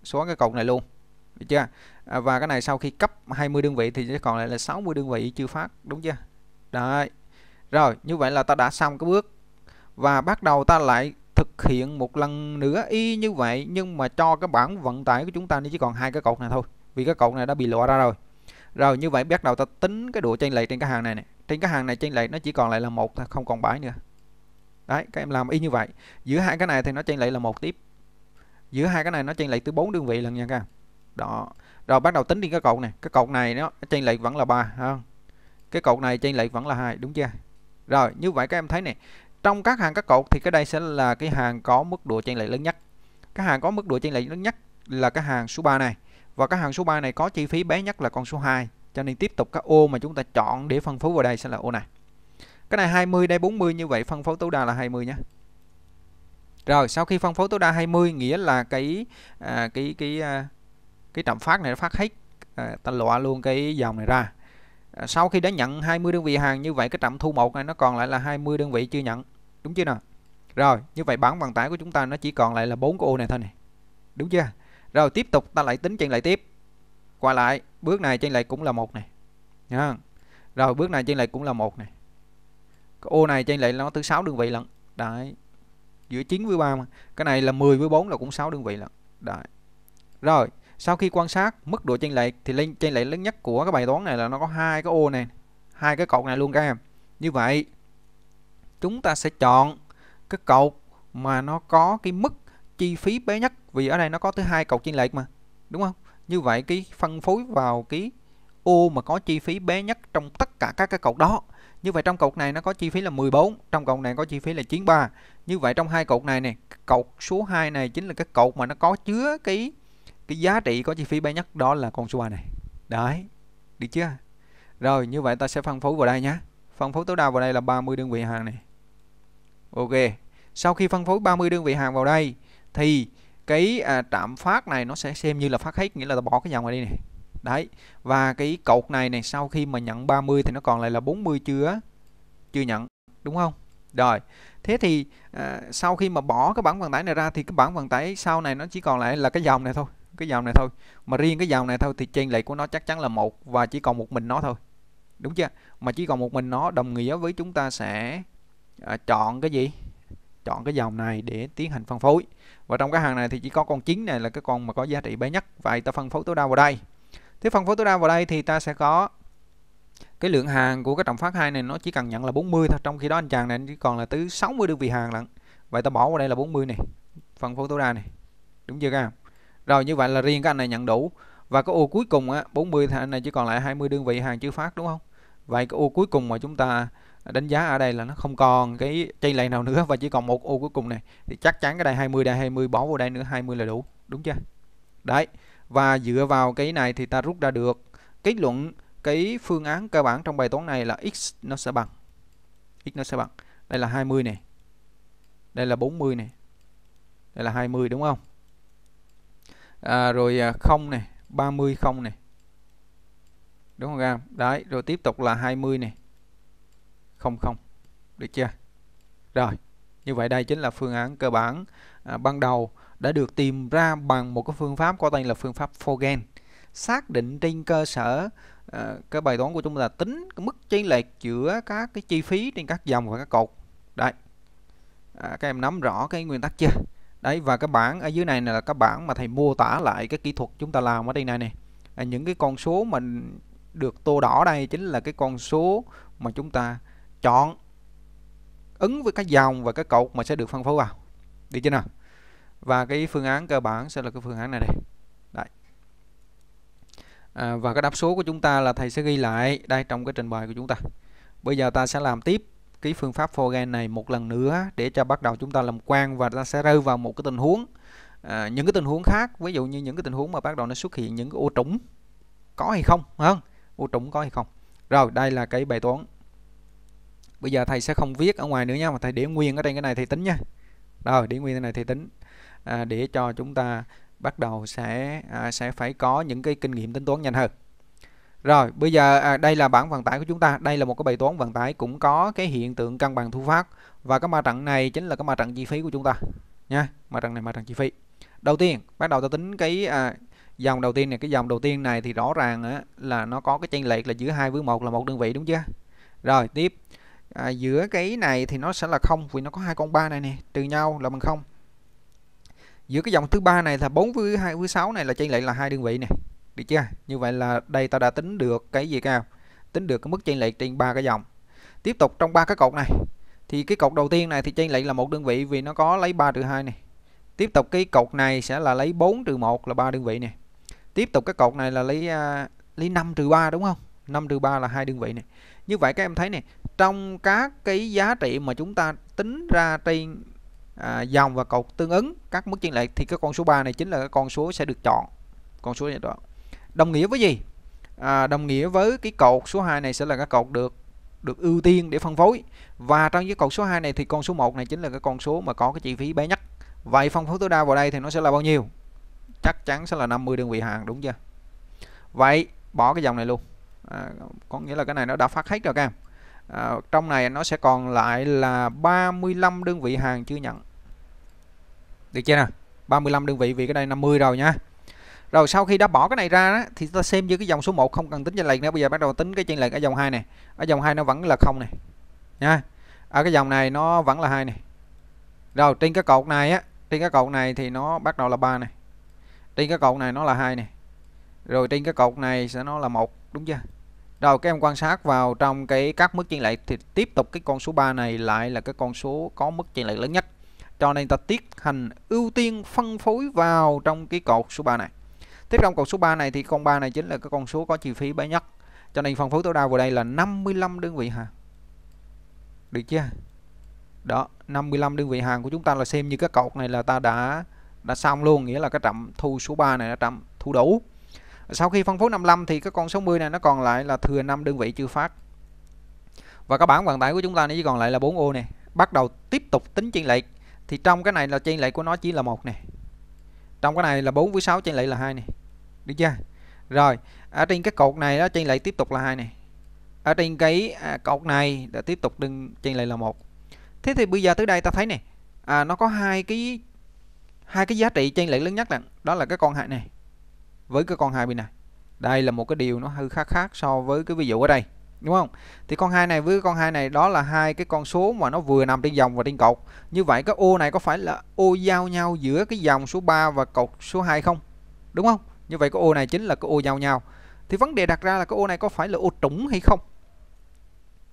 [SPEAKER 1] xóa cái cột này luôn được chưa à, và cái này sau khi cấp 20 đơn vị thì sẽ còn lại là 60 đơn vị chưa phát đúng chưa đấy rồi như vậy là ta đã xong cái bước và bắt đầu ta lại thực hiện một lần nữa y như vậy nhưng mà cho cái bảng vận tải của chúng ta chỉ còn hai cái cột này thôi vì cái cột này đã bị lộ ra rồi rồi như vậy bắt đầu ta tính cái độ chênh lệch trên cái hàng này, này trên cái hàng này chênh lệch nó chỉ còn lại là một không còn bãi nữa đấy các em làm y như vậy giữa hai cái này thì nó chênh lệch là một tiếp giữa hai cái này nó chênh lệch từ bốn đơn vị lần nha các em đó rồi bắt đầu tính đi cái cột này cái cột này nó chênh lệch vẫn là ba không cái cột này chênh lệch vẫn là hai đúng chưa rồi như vậy các em thấy này trong các hàng các cột thì cái đây sẽ là cái hàng có mức độ chênh lệch lớn nhất cái hàng có mức độ chênh lệch lớn nhất là cái hàng số 3 này và cái hàng số 3 này có chi phí bé nhất là con số 2 cho nên tiếp tục các ô mà chúng ta chọn để phân phối vào đây sẽ là ô này cái này 20 đây 40 như vậy phân phối tối đa là 20 nhé rồi sau khi phân phối tối đa 20 nghĩa là cái à, cái cái à, cái trạm phát này nó phát hết à, ta lọa luôn cái dòng này ra à, sau khi đã nhận 20 đơn vị hàng như vậy cái trạm thu một này nó còn lại là 20 đơn vị chưa nhận đúng chưa nào rồi như vậy bản vận tải của chúng ta nó chỉ còn lại là bốn cái ô này thôi này đúng chưa rồi tiếp tục ta lại tính chênh lại tiếp qua lại bước này chênh lại cũng là một này nha rồi bước này chênh lại cũng là một này cái ô này chênh lại nó thứ sáu đơn vị lận đấy giữa 9 với 3 mà. cái này là 10 với 4 là cũng 6 đơn vị lận đấy rồi sau khi quan sát mức độ chênh lệch thì lên chênh lệch lớn nhất của cái bài toán này là nó có hai cái ô này hai cái cột này luôn các em như vậy chúng ta sẽ chọn cái cột mà nó có cái mức chi phí bé nhất vì ở đây nó có thứ hai cột chênh lệch mà đúng không như vậy cái phân phối vào cái ô mà có chi phí bé nhất trong tất cả các cái cột đó như vậy trong cột này nó có chi phí là 14 trong cột này có chi phí là 93 như vậy trong hai cột này này cột số 2 này chính là cái cột mà nó có chứa cái cái giá trị có chi phí bé nhất đó là con số 3 này đấy đi chưa rồi như vậy ta sẽ phân phối vào đây nhé phân phối tối đa vào đây là 30 đơn vị hàng này ok sau khi phân phối 30 đơn vị hàng vào đây thì cái à, trạm phát này nó sẽ xem như là phát hết nghĩa là ta bỏ cái dòng này đi này đấy và cái cột này này sau khi mà nhận 30 thì nó còn lại là 40 chưa chưa nhận đúng không rồi thế thì à, sau khi mà bỏ cái bảng vận tải này ra thì cái bảng vận tải sau này nó chỉ còn lại là cái dòng này thôi cái dòng này thôi mà riêng cái dòng này thôi thì chênh lệch của nó chắc chắn là một và chỉ còn một mình nó thôi đúng chưa mà chỉ còn một mình nó đồng nghĩa với chúng ta sẽ à, chọn cái gì chọn cái dòng này để tiến hành phân phối và trong cái hàng này thì chỉ có con 9 này là cái con mà có giá trị bé nhất vậy ta phân phối tối đa vào đây thế phân phối tối đa vào đây thì ta sẽ có cái lượng hàng của cái trọng phát hai này nó chỉ cần nhận là 40 thôi trong khi đó anh chàng này chỉ còn là tới 60 đơn vị hàng lận vậy ta bỏ vào đây là 40 này phân phối tối đa này đúng chưa các em rồi như vậy là riêng cái anh này nhận đủ. Và cái ô cuối cùng á 40 thì anh này chỉ còn lại 20 đơn vị hàng chưa phát đúng không? Vậy cái ô cuối cùng mà chúng ta đánh giá ở đây là nó không còn cái chay lầy nào nữa và chỉ còn một ô cuối cùng này thì chắc chắn cái đây 20 đây 20 bỏ vào đây nữa 20 là đủ đúng chưa đấy và dựa vào cái này thì ta rút ra được kết luận cái phương án cơ bản trong bài toán này là x nó sẽ bằng x nó sẽ bằng đây là 20 này đây là 40 này đây là 20 đúng không à, rồi à, không này 30 không này đúng không em đấy rồi tiếp tục là 20 này không không được chưa rồi như vậy đây chính là phương án cơ bản à, ban đầu đã được tìm ra bằng một cái phương pháp có tên là phương pháp Fogen xác định trên cơ sở à, cái bài toán của chúng ta tính cái mức chênh lệch giữa các cái chi phí trên các dòng và các cột đấy à, các em nắm rõ cái nguyên tắc chưa đấy và cái bảng ở dưới này là các bảng mà thầy mô tả lại cái kỹ thuật chúng ta làm ở đây này nè à, những cái con số mình được tô đỏ đây chính là cái con số mà chúng ta chọn ứng với các dòng và các cột mà sẽ được phân phối vào đi chưa nào và cái phương án cơ bản sẽ là cái phương án này đây Đấy. À, và cái đáp số của chúng ta là thầy sẽ ghi lại đây trong cái trình bày của chúng ta bây giờ ta sẽ làm tiếp cái phương pháp Forgan này một lần nữa để cho bắt đầu chúng ta làm quen và ta sẽ rơi vào một cái tình huống à, những cái tình huống khác ví dụ như những cái tình huống mà bắt đầu nó xuất hiện những cái ô trũng có hay không không ô trũng có hay không rồi đây là cái bài toán bây giờ thầy sẽ không viết ở ngoài nữa nha mà thầy để nguyên ở trên cái này thầy tính nha rồi để nguyên cái này thầy tính à, để cho chúng ta bắt đầu sẽ à, sẽ phải có những cái kinh nghiệm tính toán nhanh hơn rồi, bây giờ à, đây là bảng vận tải của chúng ta. Đây là một cái bài toán vận tải cũng có cái hiện tượng cân bằng thu phát và cái mặt trận này chính là cái mặt trận chi phí của chúng ta nha. Mặt trận này mặt trận chi phí. Đầu tiên, bắt đầu ta tính cái à, dòng đầu tiên này, cái dòng đầu tiên này thì rõ ràng á, là nó có cái chênh lệch là giữa hai với một là một đơn vị đúng chưa? Rồi, tiếp. À, giữa cái này thì nó sẽ là không vì nó có hai con ba này nè, trừ nhau là bằng không. Giữa cái dòng thứ ba này là 4 với 2 với 6 này là chênh lệch là hai đơn vị này được chưa như vậy là đây ta đã tính được cái gì cao tính được cái mức chênh lệch trên ba cái dòng tiếp tục trong ba cái cột này thì cái cột đầu tiên này thì chênh lệch là một đơn vị vì nó có lấy 3 trừ 2 này tiếp tục cái cột này sẽ là lấy 4 trừ 1 là ba đơn vị này tiếp tục cái cột này là lấy uh, lấy 5 trừ 3 đúng không 5 trừ 3 là hai đơn vị này như vậy các em thấy này trong các cái giá trị mà chúng ta tính ra trên à, dòng và cột tương ứng các mức chênh lệch thì cái con số 3 này chính là cái con số sẽ được chọn con số này đó đồng nghĩa với gì à, đồng nghĩa với cái cột số 2 này sẽ là cái cột được được ưu tiên để phân phối và trong cái cột số 2 này thì con số 1 này chính là cái con số mà có cái chi phí bé nhất vậy phân phối tối đa vào đây thì nó sẽ là bao nhiêu chắc chắn sẽ là 50 đơn vị hàng đúng chưa vậy bỏ cái dòng này luôn à, có nghĩa là cái này nó đã phát hết rồi các em à, trong này nó sẽ còn lại là 35 đơn vị hàng chưa nhận được chưa nào 35 đơn vị vì cái đây 50 rồi nha rồi sau khi đã bỏ cái này ra đó, thì ta xem như cái dòng số 1 không cần tính chênh lệch nữa bây giờ bắt đầu tính cái chênh lệch ở dòng 2 này ở dòng 2 nó vẫn là không này nha ở cái dòng này nó vẫn là hai này rồi trên cái cột này á trên cái cột này thì nó bắt đầu là ba này trên cái cột này nó là hai này rồi trên cái cột này sẽ nó là một đúng chưa rồi các em quan sát vào trong cái các mức chênh lệch thì tiếp tục cái con số 3 này lại là cái con số có mức chênh lệch lớn nhất cho nên ta tiết hành ưu tiên phân phối vào trong cái cột số 3 này tiếp trong cột số 3 này thì con 3 này chính là cái con số có chi phí bé nhất cho nên phân phối tối đa vào đây là 55 đơn vị hàng được chưa đó 55 đơn vị hàng của chúng ta là xem như cái cột này là ta đã đã xong luôn nghĩa là cái trạm thu số 3 này là trạm thu đủ sau khi phân phối 55 thì cái con số 60 này nó còn lại là thừa 5 đơn vị chưa phát và các bảng vận tải của chúng ta nó chỉ còn lại là 4 ô này bắt đầu tiếp tục tính chênh lệch thì trong cái này là chênh lệch của nó chỉ là một này trong cái này là 4 với 6 trên lệ là hai này được chưa rồi ở trên cái cột này đó trên lệ tiếp tục là hai này ở trên cái à, cột này đã tiếp tục đừng trên lệ là một thế thì bây giờ tới đây ta thấy này à, nó có hai cái hai cái giá trị trên lệ lớn nhất là đó là cái con hại này với cái con hai bên này đây là một cái điều nó hơi khác khác so với cái ví dụ ở đây đúng không thì con hai này với con hai này đó là hai cái con số mà nó vừa nằm trên dòng và trên cột như vậy cái ô này có phải là ô giao nhau giữa cái dòng số 3 và cột số 2 không đúng không như vậy cái ô này chính là cái ô giao nhau thì vấn đề đặt ra là cái ô này có phải là ô trũng hay không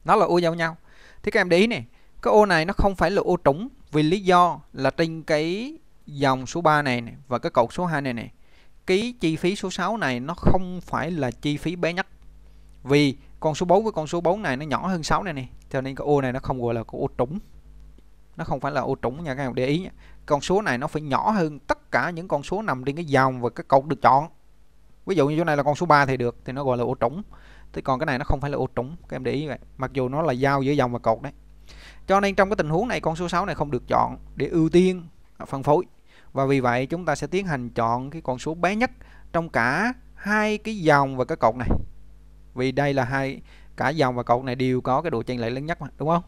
[SPEAKER 1] nó là ô giao nhau thì các em để ý này, cái ô này nó không phải là ô trũng vì lý do là trên cái dòng số 3 này, này và cái cột số 2 này này cái chi phí số 6 này nó không phải là chi phí bé nhất vì con số 4 với con số 4 này nó nhỏ hơn 6 này nè cho nên cái ô này nó không gọi là cái ô trúng, nó không phải là ô trúng nha các em để ý con số này nó phải nhỏ hơn tất cả những con số nằm trên cái dòng và cái cột được chọn ví dụ như chỗ này là con số 3 thì được thì nó gọi là ô trúng. thế còn cái này nó không phải là ô trúng, các em để ý vậy mặc dù nó là giao giữa dòng và cột đấy cho nên trong cái tình huống này con số 6 này không được chọn để ưu tiên à, phân phối và vì vậy chúng ta sẽ tiến hành chọn cái con số bé nhất trong cả hai cái dòng và cái cột này vì đây là hai cả dòng và cột này đều có cái độ chênh lệch lớn nhất mà đúng không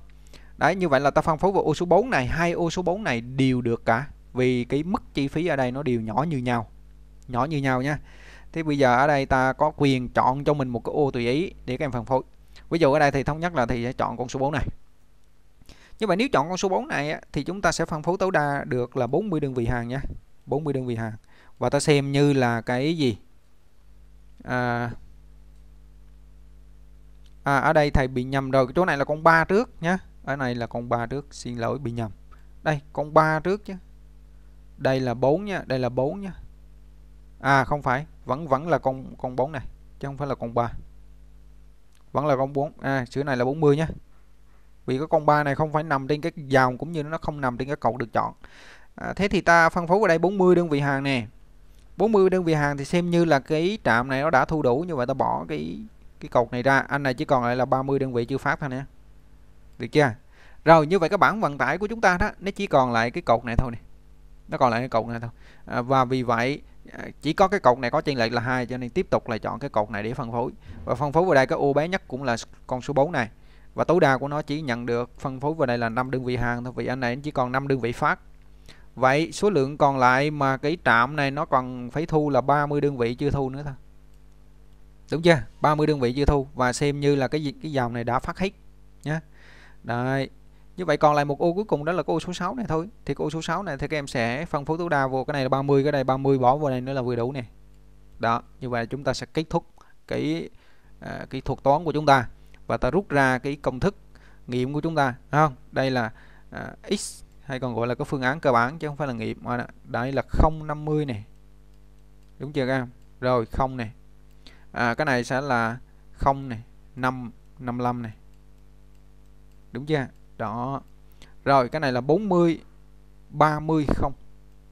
[SPEAKER 1] đấy như vậy là ta phân phối vào ô số 4 này hai ô số 4 này đều được cả vì cái mức chi phí ở đây nó đều nhỏ như nhau nhỏ như nhau nha thế bây giờ ở đây ta có quyền chọn cho mình một cái ô tùy ý để các em phân phối ví dụ ở đây thì thống nhất là thì sẽ chọn con số 4 này như vậy nếu chọn con số 4 này thì chúng ta sẽ phân phối tối đa được là 40 đơn vị hàng nha 40 đơn vị hàng và ta xem như là cái gì à, à, ở đây thầy bị nhầm rồi chỗ này là con ba trước nhá ở này là con ba trước xin lỗi bị nhầm đây con ba trước chứ đây là bốn nha đây là bốn nha à không phải vẫn vẫn là con con bốn này chứ không phải là con ba vẫn là con bốn à chữ này là 40 nhá vì có con ba này không phải nằm trên cái dòng cũng như nó không nằm trên cái cột được chọn à, thế thì ta phân phối ở đây 40 đơn vị hàng nè 40 đơn vị hàng thì xem như là cái trạm này nó đã thu đủ như vậy ta bỏ cái cái cột này ra anh này chỉ còn lại là 30 đơn vị chưa phát thôi nè được chưa rồi như vậy cái bảng vận tải của chúng ta đó nó chỉ còn lại cái cột này thôi nè nó còn lại cái cột này thôi à, và vì vậy à, chỉ có cái cột này có chênh lệch là hai cho nên tiếp tục là chọn cái cột này để phân phối và phân phối vào đây cái ô bé nhất cũng là con số 4 này và tối đa của nó chỉ nhận được phân phối vào đây là 5 đơn vị hàng thôi vì anh này chỉ còn 5 đơn vị phát vậy số lượng còn lại mà cái trạm này nó còn phải thu là 30 đơn vị chưa thu nữa thôi đúng chưa 30 đơn vị dư thu và xem như là cái cái dòng này đã phát hết nhé Đấy. Như vậy còn lại một ô cuối cùng đó là cái ô số 6 này thôi. Thì cái ô số 6 này thì các em sẽ phân phối tối đa vô cái này là 30, cái này 30 bỏ vào đây nữa là vừa đủ nè. Đó, như vậy chúng ta sẽ kết thúc cái à, cái thuật toán của chúng ta và ta rút ra cái công thức nghiệm của chúng ta, Đấy không? Đây là à, x hay còn gọi là cái phương án cơ bản chứ không phải là nghiệm mà đây là 050 này. Đúng chưa các em? Rồi, không này à, cái này sẽ là 0 này 5 55 này đúng chưa đó rồi cái này là 40 30 không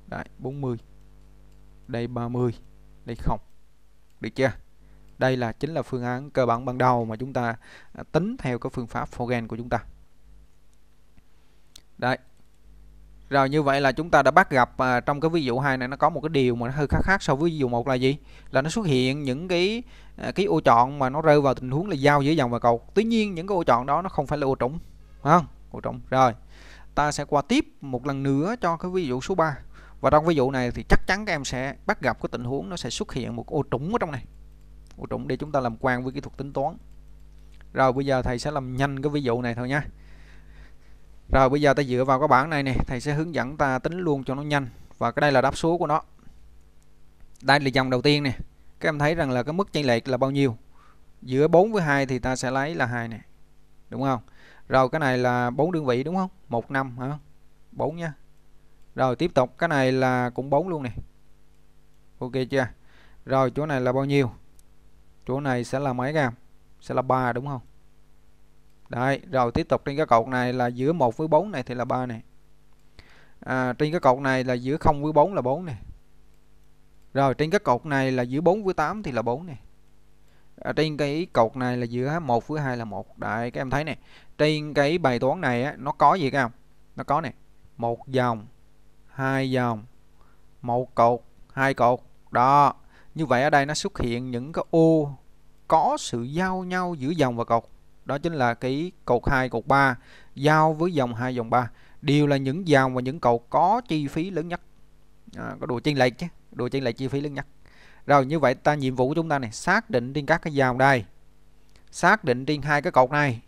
[SPEAKER 1] Đấy 40 đây 30 đây không được chưa đây là chính là phương án cơ bản ban đầu mà chúng ta à, tính theo cái phương pháp Fogen của chúng ta đấy rồi như vậy là chúng ta đã bắt gặp à, trong cái ví dụ hai này nó có một cái điều mà nó hơi khác khác so với ví dụ một là gì? Là nó xuất hiện những cái à, cái ô chọn mà nó rơi vào tình huống là giao giữa dòng và cầu. Tuy nhiên những cái ô chọn đó nó không phải là ô trũng. không? Ô trũng. Rồi. Ta sẽ qua tiếp một lần nữa cho cái ví dụ số 3. Và trong ví dụ này thì chắc chắn các em sẽ bắt gặp cái tình huống nó sẽ xuất hiện một ô trũng ở trong này. Ô trũng để chúng ta làm quen với kỹ thuật tính toán. Rồi bây giờ thầy sẽ làm nhanh cái ví dụ này thôi nha. Rồi bây giờ ta dựa vào cái bảng này nè, thầy sẽ hướng dẫn ta tính luôn cho nó nhanh. Và cái đây là đáp số của nó. Đây là dòng đầu tiên nè. Các em thấy rằng là cái mức chênh lệch là bao nhiêu? Giữa 4 với 2 thì ta sẽ lấy là 2 nè. Đúng không? Rồi cái này là bốn đơn vị đúng không? 1 năm hả? 4 nha. Rồi tiếp tục cái này là cũng 4 luôn nè. Ok chưa? Rồi chỗ này là bao nhiêu? Chỗ này sẽ là mấy gam? Sẽ là 3 đúng không? Đấy, rồi tiếp tục trên cái cột này là giữa 1 với 4 này thì là 3 này. À, trên cái cột này là giữa 0 với 4 là 4 này. Rồi trên cái cột này là giữa 4 với 8 thì là 4 này. À, trên cái cột này là giữa 1 với 2 là 1. Đấy, các em thấy này. Trên cái bài toán này á, nó có gì các em? Nó có này. một dòng, hai dòng, một cột, hai cột. Đó. Như vậy ở đây nó xuất hiện những cái ô có sự giao nhau giữa dòng và cột đó chính là cái cột 2 cột 3 giao với dòng 2 dòng 3 đều là những dòng và những cột có chi phí lớn nhất à, có độ chênh lệch chứ độ chênh lệch chi phí lớn nhất rồi như vậy ta nhiệm vụ của chúng ta này xác định trên các cái dòng đây xác định trên hai cái cột này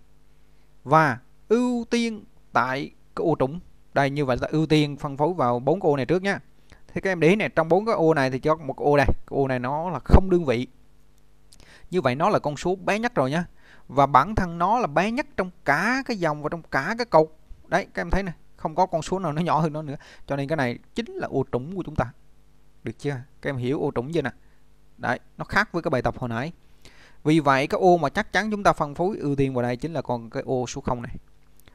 [SPEAKER 1] và ưu tiên tại cái ô trũng đây như vậy ta ưu tiên phân phối vào bốn ô này trước nhé thì các em để ý này trong bốn cái ô này thì cho một ô này cái ô này nó là không đơn vị như vậy nó là con số bé nhất rồi nhá và bản thân nó là bé nhất trong cả cái dòng và trong cả cái cột đấy các em thấy này không có con số nào nó nhỏ hơn nó nữa cho nên cái này chính là ô trũng của chúng ta được chưa các em hiểu ô trũng chưa nè đấy nó khác với cái bài tập hồi nãy vì vậy cái ô mà chắc chắn chúng ta phân phối ưu tiên vào đây chính là còn cái ô số 0 này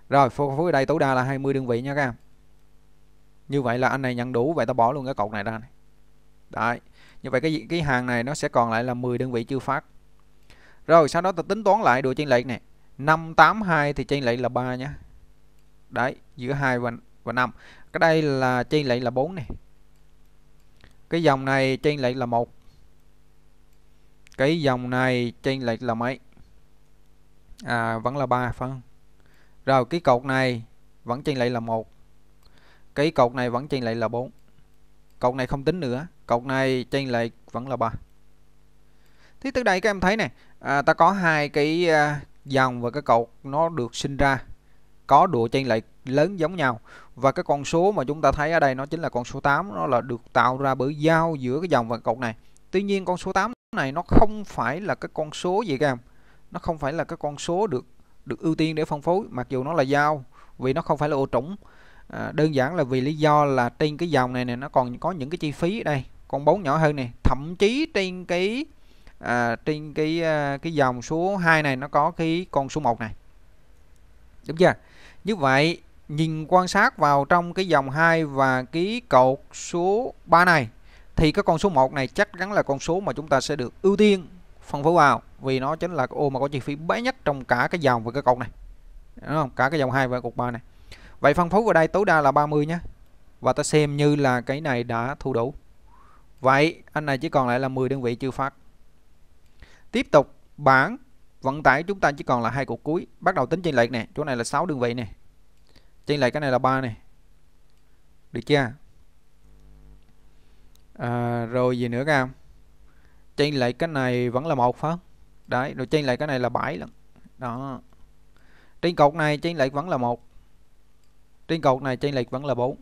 [SPEAKER 1] rồi phân phối ở đây tối đa là 20 đơn vị nha các em như vậy là anh này nhận đủ vậy ta bỏ luôn cái cột này ra này đấy như vậy cái cái hàng này nó sẽ còn lại là 10 đơn vị chưa phát rồi sau đó ta tính toán lại độ chênh lệch này 582 thì chênh lệch là 3 nhá Đấy giữa 2 và, và 5 Cái đây là chênh lệch là 4 này Cái dòng này chênh lệch là 1 Cái dòng này chênh lệch là mấy À vẫn là 3 phải không Rồi cái cột này vẫn chênh lệch là 1 Cái cột này vẫn chênh lệch là 4 Cột này không tính nữa Cột này chênh lệch vẫn là 3 Thế từ đây các em thấy này à, ta có hai cái à, dòng và cái cột nó được sinh ra có độ chênh lệch lớn giống nhau và cái con số mà chúng ta thấy ở đây nó chính là con số 8 nó là được tạo ra bởi giao giữa cái dòng và cột này tuy nhiên con số 8 này nó không phải là cái con số gì các em nó không phải là cái con số được được ưu tiên để phân phối mặc dù nó là giao vì nó không phải là ô trũng à, đơn giản là vì lý do là trên cái dòng này này nó còn có những cái chi phí đây con bốn nhỏ hơn này thậm chí trên cái à, trên cái à, cái dòng số 2 này nó có cái con số 1 này đúng chưa như vậy nhìn quan sát vào trong cái dòng 2 và cái cột số 3 này thì cái con số 1 này chắc chắn là con số mà chúng ta sẽ được ưu tiên phân phối vào vì nó chính là cái ô mà có chi phí bé nhất trong cả cái dòng và cái cột này đúng không cả cái dòng 2 và cột 3 này vậy phân phối vào đây tối đa là 30 nhé và ta xem như là cái này đã thu đủ vậy anh này chỉ còn lại là 10 đơn vị chưa phát tiếp tục bảng vận tải chúng ta chỉ còn là hai cột cuối bắt đầu tính trên lệch nè chỗ này là 6 đơn vị nè trên lệch cái này là ba nè được chưa à, rồi gì nữa các trên lệch cái này vẫn là một phải đấy rồi trên lệch cái này là 7 lần đó trên cột này trên lệch vẫn là một trên cột này trên lệch vẫn là 4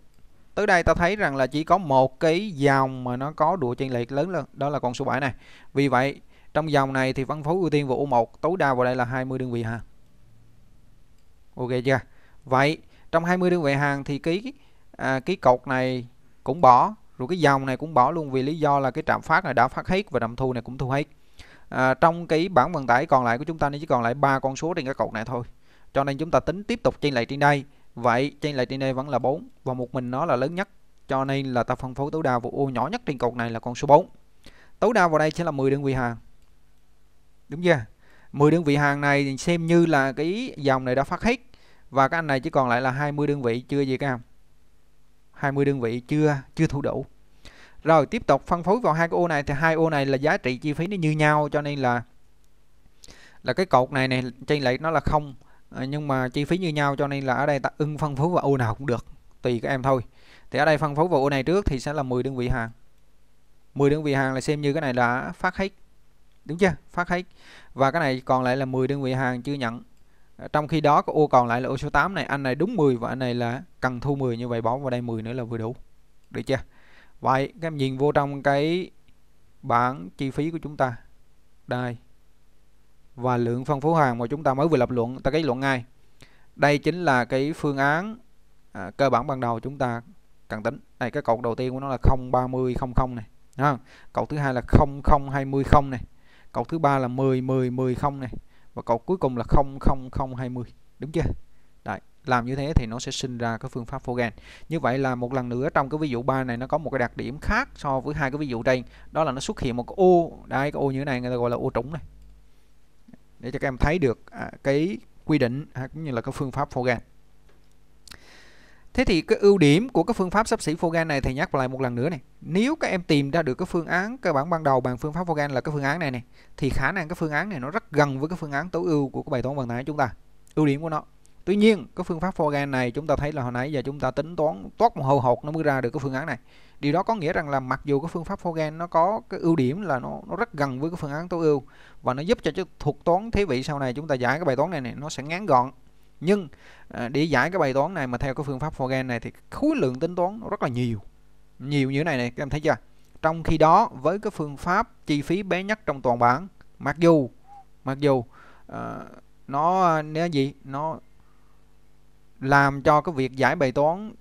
[SPEAKER 1] tới đây ta thấy rằng là chỉ có một cái dòng mà nó có độ chênh lệch lớn lên đó là con số 7 này vì vậy trong dòng này thì phân phối ưu tiên vụ U1 tối đa vào đây là 20 đơn vị hàng ok chưa vậy trong 20 đơn vị hàng thì ký à, ký cột này cũng bỏ rồi cái dòng này cũng bỏ luôn vì lý do là cái trạm phát này đã phát hết và trạm thu này cũng thu hết à, trong cái bảng vận tải còn lại của chúng ta nó chỉ còn lại ba con số trên cái cột này thôi cho nên chúng ta tính tiếp tục trên lại trên đây vậy trên lại trên đây vẫn là 4 và một mình nó là lớn nhất cho nên là ta phân phối tối đa vụ ô nhỏ nhất trên cột này là con số 4 tối đa vào đây sẽ là 10 đơn vị hàng đúng chưa 10 đơn vị hàng này xem như là cái dòng này đã phát hết và các anh này chỉ còn lại là 20 đơn vị chưa gì các em 20 đơn vị chưa chưa thu đủ rồi tiếp tục phân phối vào hai cái ô này thì hai ô này là giá trị chi phí nó như nhau cho nên là là cái cột này này trên lệch nó là không à, nhưng mà chi phí như nhau cho nên là ở đây ta ưng phân phối vào ô nào cũng được tùy các em thôi thì ở đây phân phối vào ô này trước thì sẽ là 10 đơn vị hàng 10 đơn vị hàng là xem như cái này đã phát hết đúng chưa phát hết và cái này còn lại là 10 đơn vị hàng chưa nhận ờ, trong khi đó cái ô còn lại là ô số 8 này anh này đúng 10 và anh này là cần thu 10 như vậy bỏ vào đây 10 nữa là vừa đủ được chưa vậy các em nhìn vô trong cái bảng chi phí của chúng ta đây và lượng phân phối hàng mà chúng ta mới vừa lập luận ta kết luận ngay đây chính là cái phương án à, cơ bản ban đầu chúng ta cần tính này cái cột đầu tiên của nó là 03000 này ha cột thứ hai là 00210 này Cột thứ ba là 10 10 10 0 này và cột cuối cùng là 0 0 0 20. Đúng chưa? Đấy, làm như thế thì nó sẽ sinh ra cái phương pháp Fogan. Như vậy là một lần nữa trong cái ví dụ 3 này nó có một cái đặc điểm khác so với hai cái ví dụ trên, đó là nó xuất hiện một cái ô, đây cái ô như thế này người ta gọi là ô trũng này. Để cho các em thấy được à, cái quy định à, cũng như là cái phương pháp Fogan. Thế thì cái ưu điểm của cái phương pháp sắp xỉ Fogan này thì nhắc lại một lần nữa này. Nếu các em tìm ra được cái phương án cơ bản ban đầu bằng phương pháp Fogan là cái phương án này này thì khả năng cái phương án này nó rất gần với cái phương án tối ưu của cái bài toán vận tải chúng ta. Ưu điểm của nó. Tuy nhiên, cái phương pháp Fogan này chúng ta thấy là hồi nãy giờ chúng ta tính toán toát một hầu hột nó mới ra được cái phương án này. Điều đó có nghĩa rằng là mặc dù cái phương pháp Fogan nó có cái ưu điểm là nó nó rất gần với cái phương án tối ưu và nó giúp cho cái thuật toán thế vị sau này chúng ta giải cái bài toán này này nó sẽ ngắn gọn nhưng à, để giải cái bài toán này mà theo cái phương pháp Forgan này thì khối lượng tính toán rất là nhiều nhiều như thế này này các em thấy chưa trong khi đó với cái phương pháp chi phí bé nhất trong toàn bản mặc dù mặc dù uh, nó à, nó gì nó làm cho cái việc giải bài toán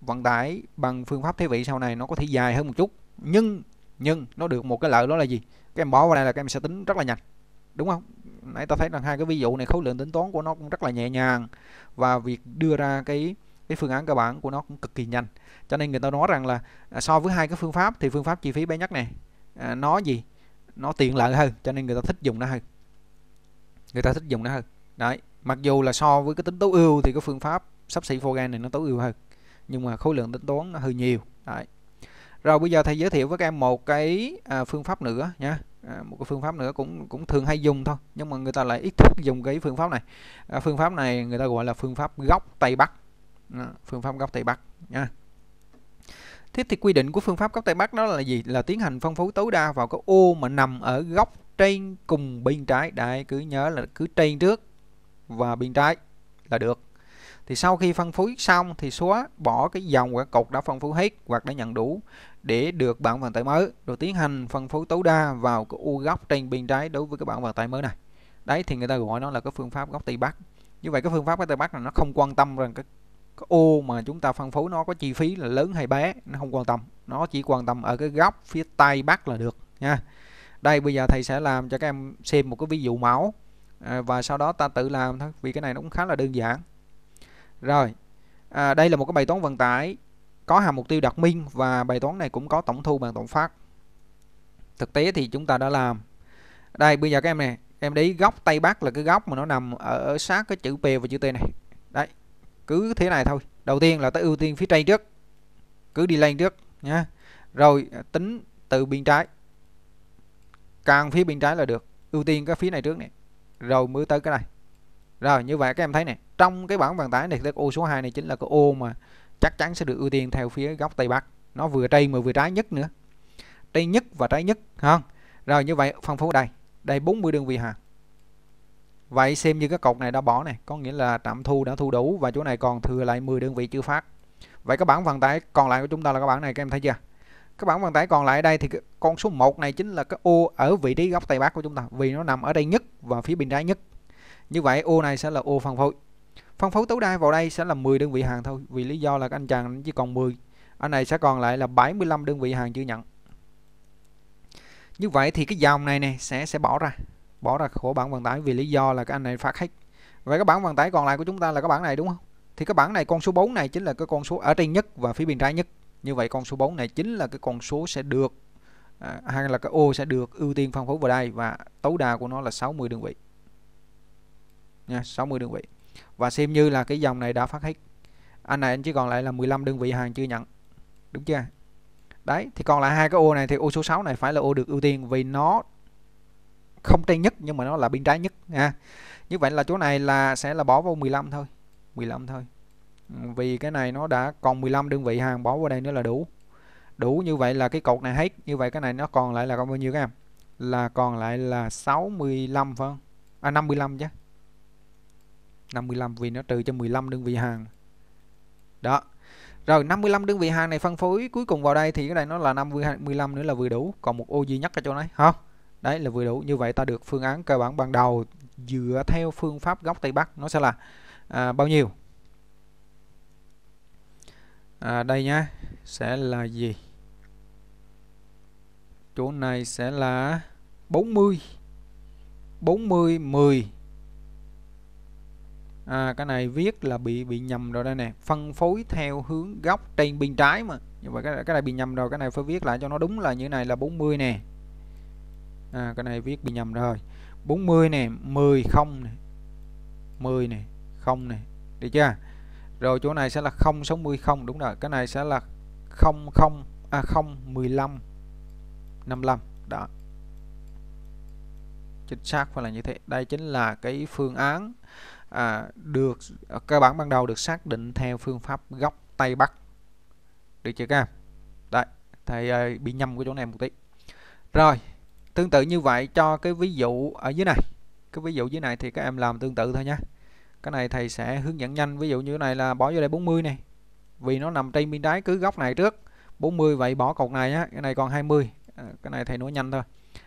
[SPEAKER 1] vận tải bằng phương pháp thế vị sau này nó có thể dài hơn một chút nhưng nhưng nó được một cái lợi đó là gì các em bỏ vào đây là các em sẽ tính rất là nhanh đúng không nãy ta thấy rằng hai cái ví dụ này khối lượng tính toán của nó cũng rất là nhẹ nhàng và việc đưa ra cái cái phương án cơ bản của nó cũng cực kỳ nhanh cho nên người ta nói rằng là à, so với hai cái phương pháp thì phương pháp chi phí bé nhất này à, nó gì nó tiện lợi hơn cho nên người ta thích dùng nó hơn người ta thích dùng nó hơn đấy mặc dù là so với cái tính tối ưu thì cái phương pháp sắp xỉ foregan này nó tối ưu hơn nhưng mà khối lượng tính toán nó hơi nhiều đấy rồi bây giờ thầy giới thiệu với các em một cái à, phương pháp nữa nha à, một cái phương pháp nữa cũng cũng thường hay dùng thôi nhưng mà người ta lại ít thích dùng cái phương pháp này à, phương pháp này người ta gọi là phương pháp góc tây bắc à, phương pháp góc tây bắc nha Thế thì quy định của phương pháp góc Tây Bắc đó là gì? Là tiến hành phân phối tối đa vào cái ô mà nằm ở góc trên cùng bên trái. đại cứ nhớ là cứ trên trước và bên trái là được. Thì sau khi phân phối xong thì xóa bỏ cái dòng quả cột đã phân phối hết hoặc đã nhận đủ để được bảng vận tải mới rồi tiến hành phân phối tối đa vào cái u góc trên bên trái đối với cái bảng vận tải mới này đấy thì người ta gọi nó là cái phương pháp góc tây bắc như vậy cái phương pháp góc tây bắc là nó không quan tâm rằng cái, cái ô mà chúng ta phân phối nó có chi phí là lớn hay bé nó không quan tâm nó chỉ quan tâm ở cái góc phía tây bắc là được nha đây bây giờ thầy sẽ làm cho các em xem một cái ví dụ mẫu à, và sau đó ta tự làm thôi vì cái này nó cũng khá là đơn giản rồi à, đây là một cái bài toán vận tải có hàm mục tiêu đặt minh và bài toán này cũng có tổng thu bằng tổng phát thực tế thì chúng ta đã làm đây bây giờ các em này em đấy góc tây bắc là cái góc mà nó nằm ở sát cái chữ p và chữ t này đấy cứ thế này thôi đầu tiên là ta ưu tiên phía tây trước cứ đi lên trước nhé rồi à, tính từ bên trái càng phía bên trái là được ưu tiên cái phía này trước này rồi mới tới cái này rồi như vậy các em thấy này trong cái bảng vận tải này cái ô số 2 này chính là cái ô mà chắc chắn sẽ được ưu tiên theo phía góc Tây Bắc nó vừa tây mà vừa trái nhất nữa tây nhất và trái nhất không rồi như vậy phân phối đây đây 40 đơn vị hả vậy xem như cái cột này đã bỏ này có nghĩa là tạm thu đã thu đủ và chỗ này còn thừa lại 10 đơn vị chưa phát vậy các bản vận tải còn lại của chúng ta là các bản này các em thấy chưa các bản vận tải còn lại đây thì con số 1 này chính là cái ô ở vị trí góc tây bắc của chúng ta vì nó nằm ở đây nhất và phía bên trái nhất như vậy ô này sẽ là ô phân phối phân phối tối đa vào đây sẽ là 10 đơn vị hàng thôi vì lý do là anh chàng chỉ còn 10 anh này sẽ còn lại là 75 đơn vị hàng chưa nhận như vậy thì cái dòng này này sẽ sẽ bỏ ra bỏ ra khỏi bảng vận tải vì lý do là các anh này phát hết vậy các bảng vận tải còn lại của chúng ta là các bảng này đúng không thì cái bảng này con số 4 này chính là cái con số ở trên nhất và phía bên trái nhất như vậy con số 4 này chính là cái con số sẽ được à, hay là cái ô sẽ được ưu tiên phân phối vào đây và tối đa của nó là 60 đơn vị nha 60 đơn vị và xem như là cái dòng này đã phát hết anh này anh chỉ còn lại là 15 đơn vị hàng chưa nhận đúng chưa đấy thì còn lại hai cái ô này thì ô số 6 này phải là ô được ưu tiên vì nó không trên nhất nhưng mà nó là bên trái nhất nha như vậy là chỗ này là sẽ là bỏ vô 15 thôi 15 thôi ừ, vì cái này nó đã còn 15 đơn vị hàng bỏ vào đây nữa là đủ đủ như vậy là cái cột này hết như vậy cái này nó còn lại là còn bao nhiêu các em là còn lại là 65 phân không à 55 chứ 55 vì nó trừ cho 15 đơn vị hàng đó rồi 55 đơn vị hàng này phân phối cuối cùng vào đây thì cái này nó là 50 15 nữa là vừa đủ còn một ô duy nhất ở chỗ này không đấy là vừa đủ như vậy ta được phương án cơ bản ban đầu dựa theo phương pháp góc Tây Bắc nó sẽ là à, bao nhiêu à, đây nhá sẽ là gì chỗ này sẽ là 40 40 10 à, cái này viết là bị bị nhầm rồi đây nè phân phối theo hướng góc trên bên trái mà nhưng mà cái, cái này bị nhầm rồi cái này phải viết lại cho nó đúng là như này là 40 nè à, cái này viết bị nhầm rồi 40 nè 10 không nè 10 nè không nè được chưa rồi chỗ này sẽ là 060 không đúng rồi cái này sẽ là 00 à 015 55 đó chính xác phải là như thế đây chính là cái phương án à, được à, cơ bản ban đầu được xác định theo phương pháp góc Tây Bắc được chưa các em đấy thầy uh, bị nhầm của chỗ này một tí rồi tương tự như vậy cho cái ví dụ ở dưới này cái ví dụ dưới này thì các em làm tương tự thôi nhé cái này thầy sẽ hướng dẫn nhanh ví dụ như này là bỏ vô đây 40 này vì nó nằm trên bên trái cứ góc này trước 40 vậy bỏ cột này á cái này còn 20 à, cái này thầy nói nhanh thôi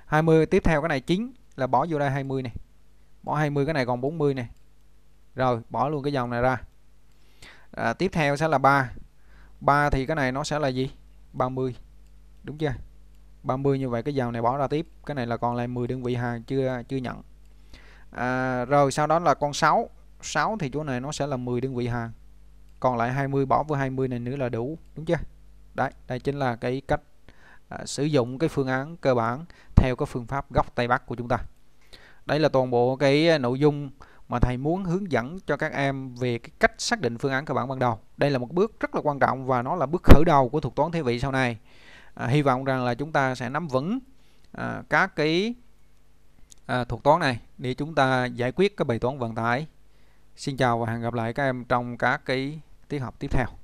[SPEAKER 1] 20 tiếp theo cái này chính là bỏ vô đây 20 này bỏ 20 cái này còn 40 này rồi bỏ luôn cái dòng này ra à, tiếp theo sẽ là 3 3 thì cái này nó sẽ là gì 30 đúng chưa 30 như vậy cái dòng này bỏ ra tiếp cái này là còn lại 10 đơn vị hàng chưa chưa nhận à, rồi sau đó là con 6 6 thì chỗ này nó sẽ là 10 đơn vị hàng còn lại 20 bỏ vô 20 này nữa là đủ đúng chưa đấy đây chính là cái cách à, sử dụng cái phương án cơ bản theo cái phương pháp góc Tây Bắc của chúng ta đây là toàn bộ cái nội dung mà thầy muốn hướng dẫn cho các em về cái cách xác định phương án cơ bản ban đầu. Đây là một bước rất là quan trọng và nó là bước khởi đầu của thuộc toán thế vị sau này. À, hy vọng rằng là chúng ta sẽ nắm vững à, các cái à, thuật toán này để chúng ta giải quyết các bài toán vận tải. Xin chào và hẹn gặp lại các em trong các cái tiết học tiếp theo.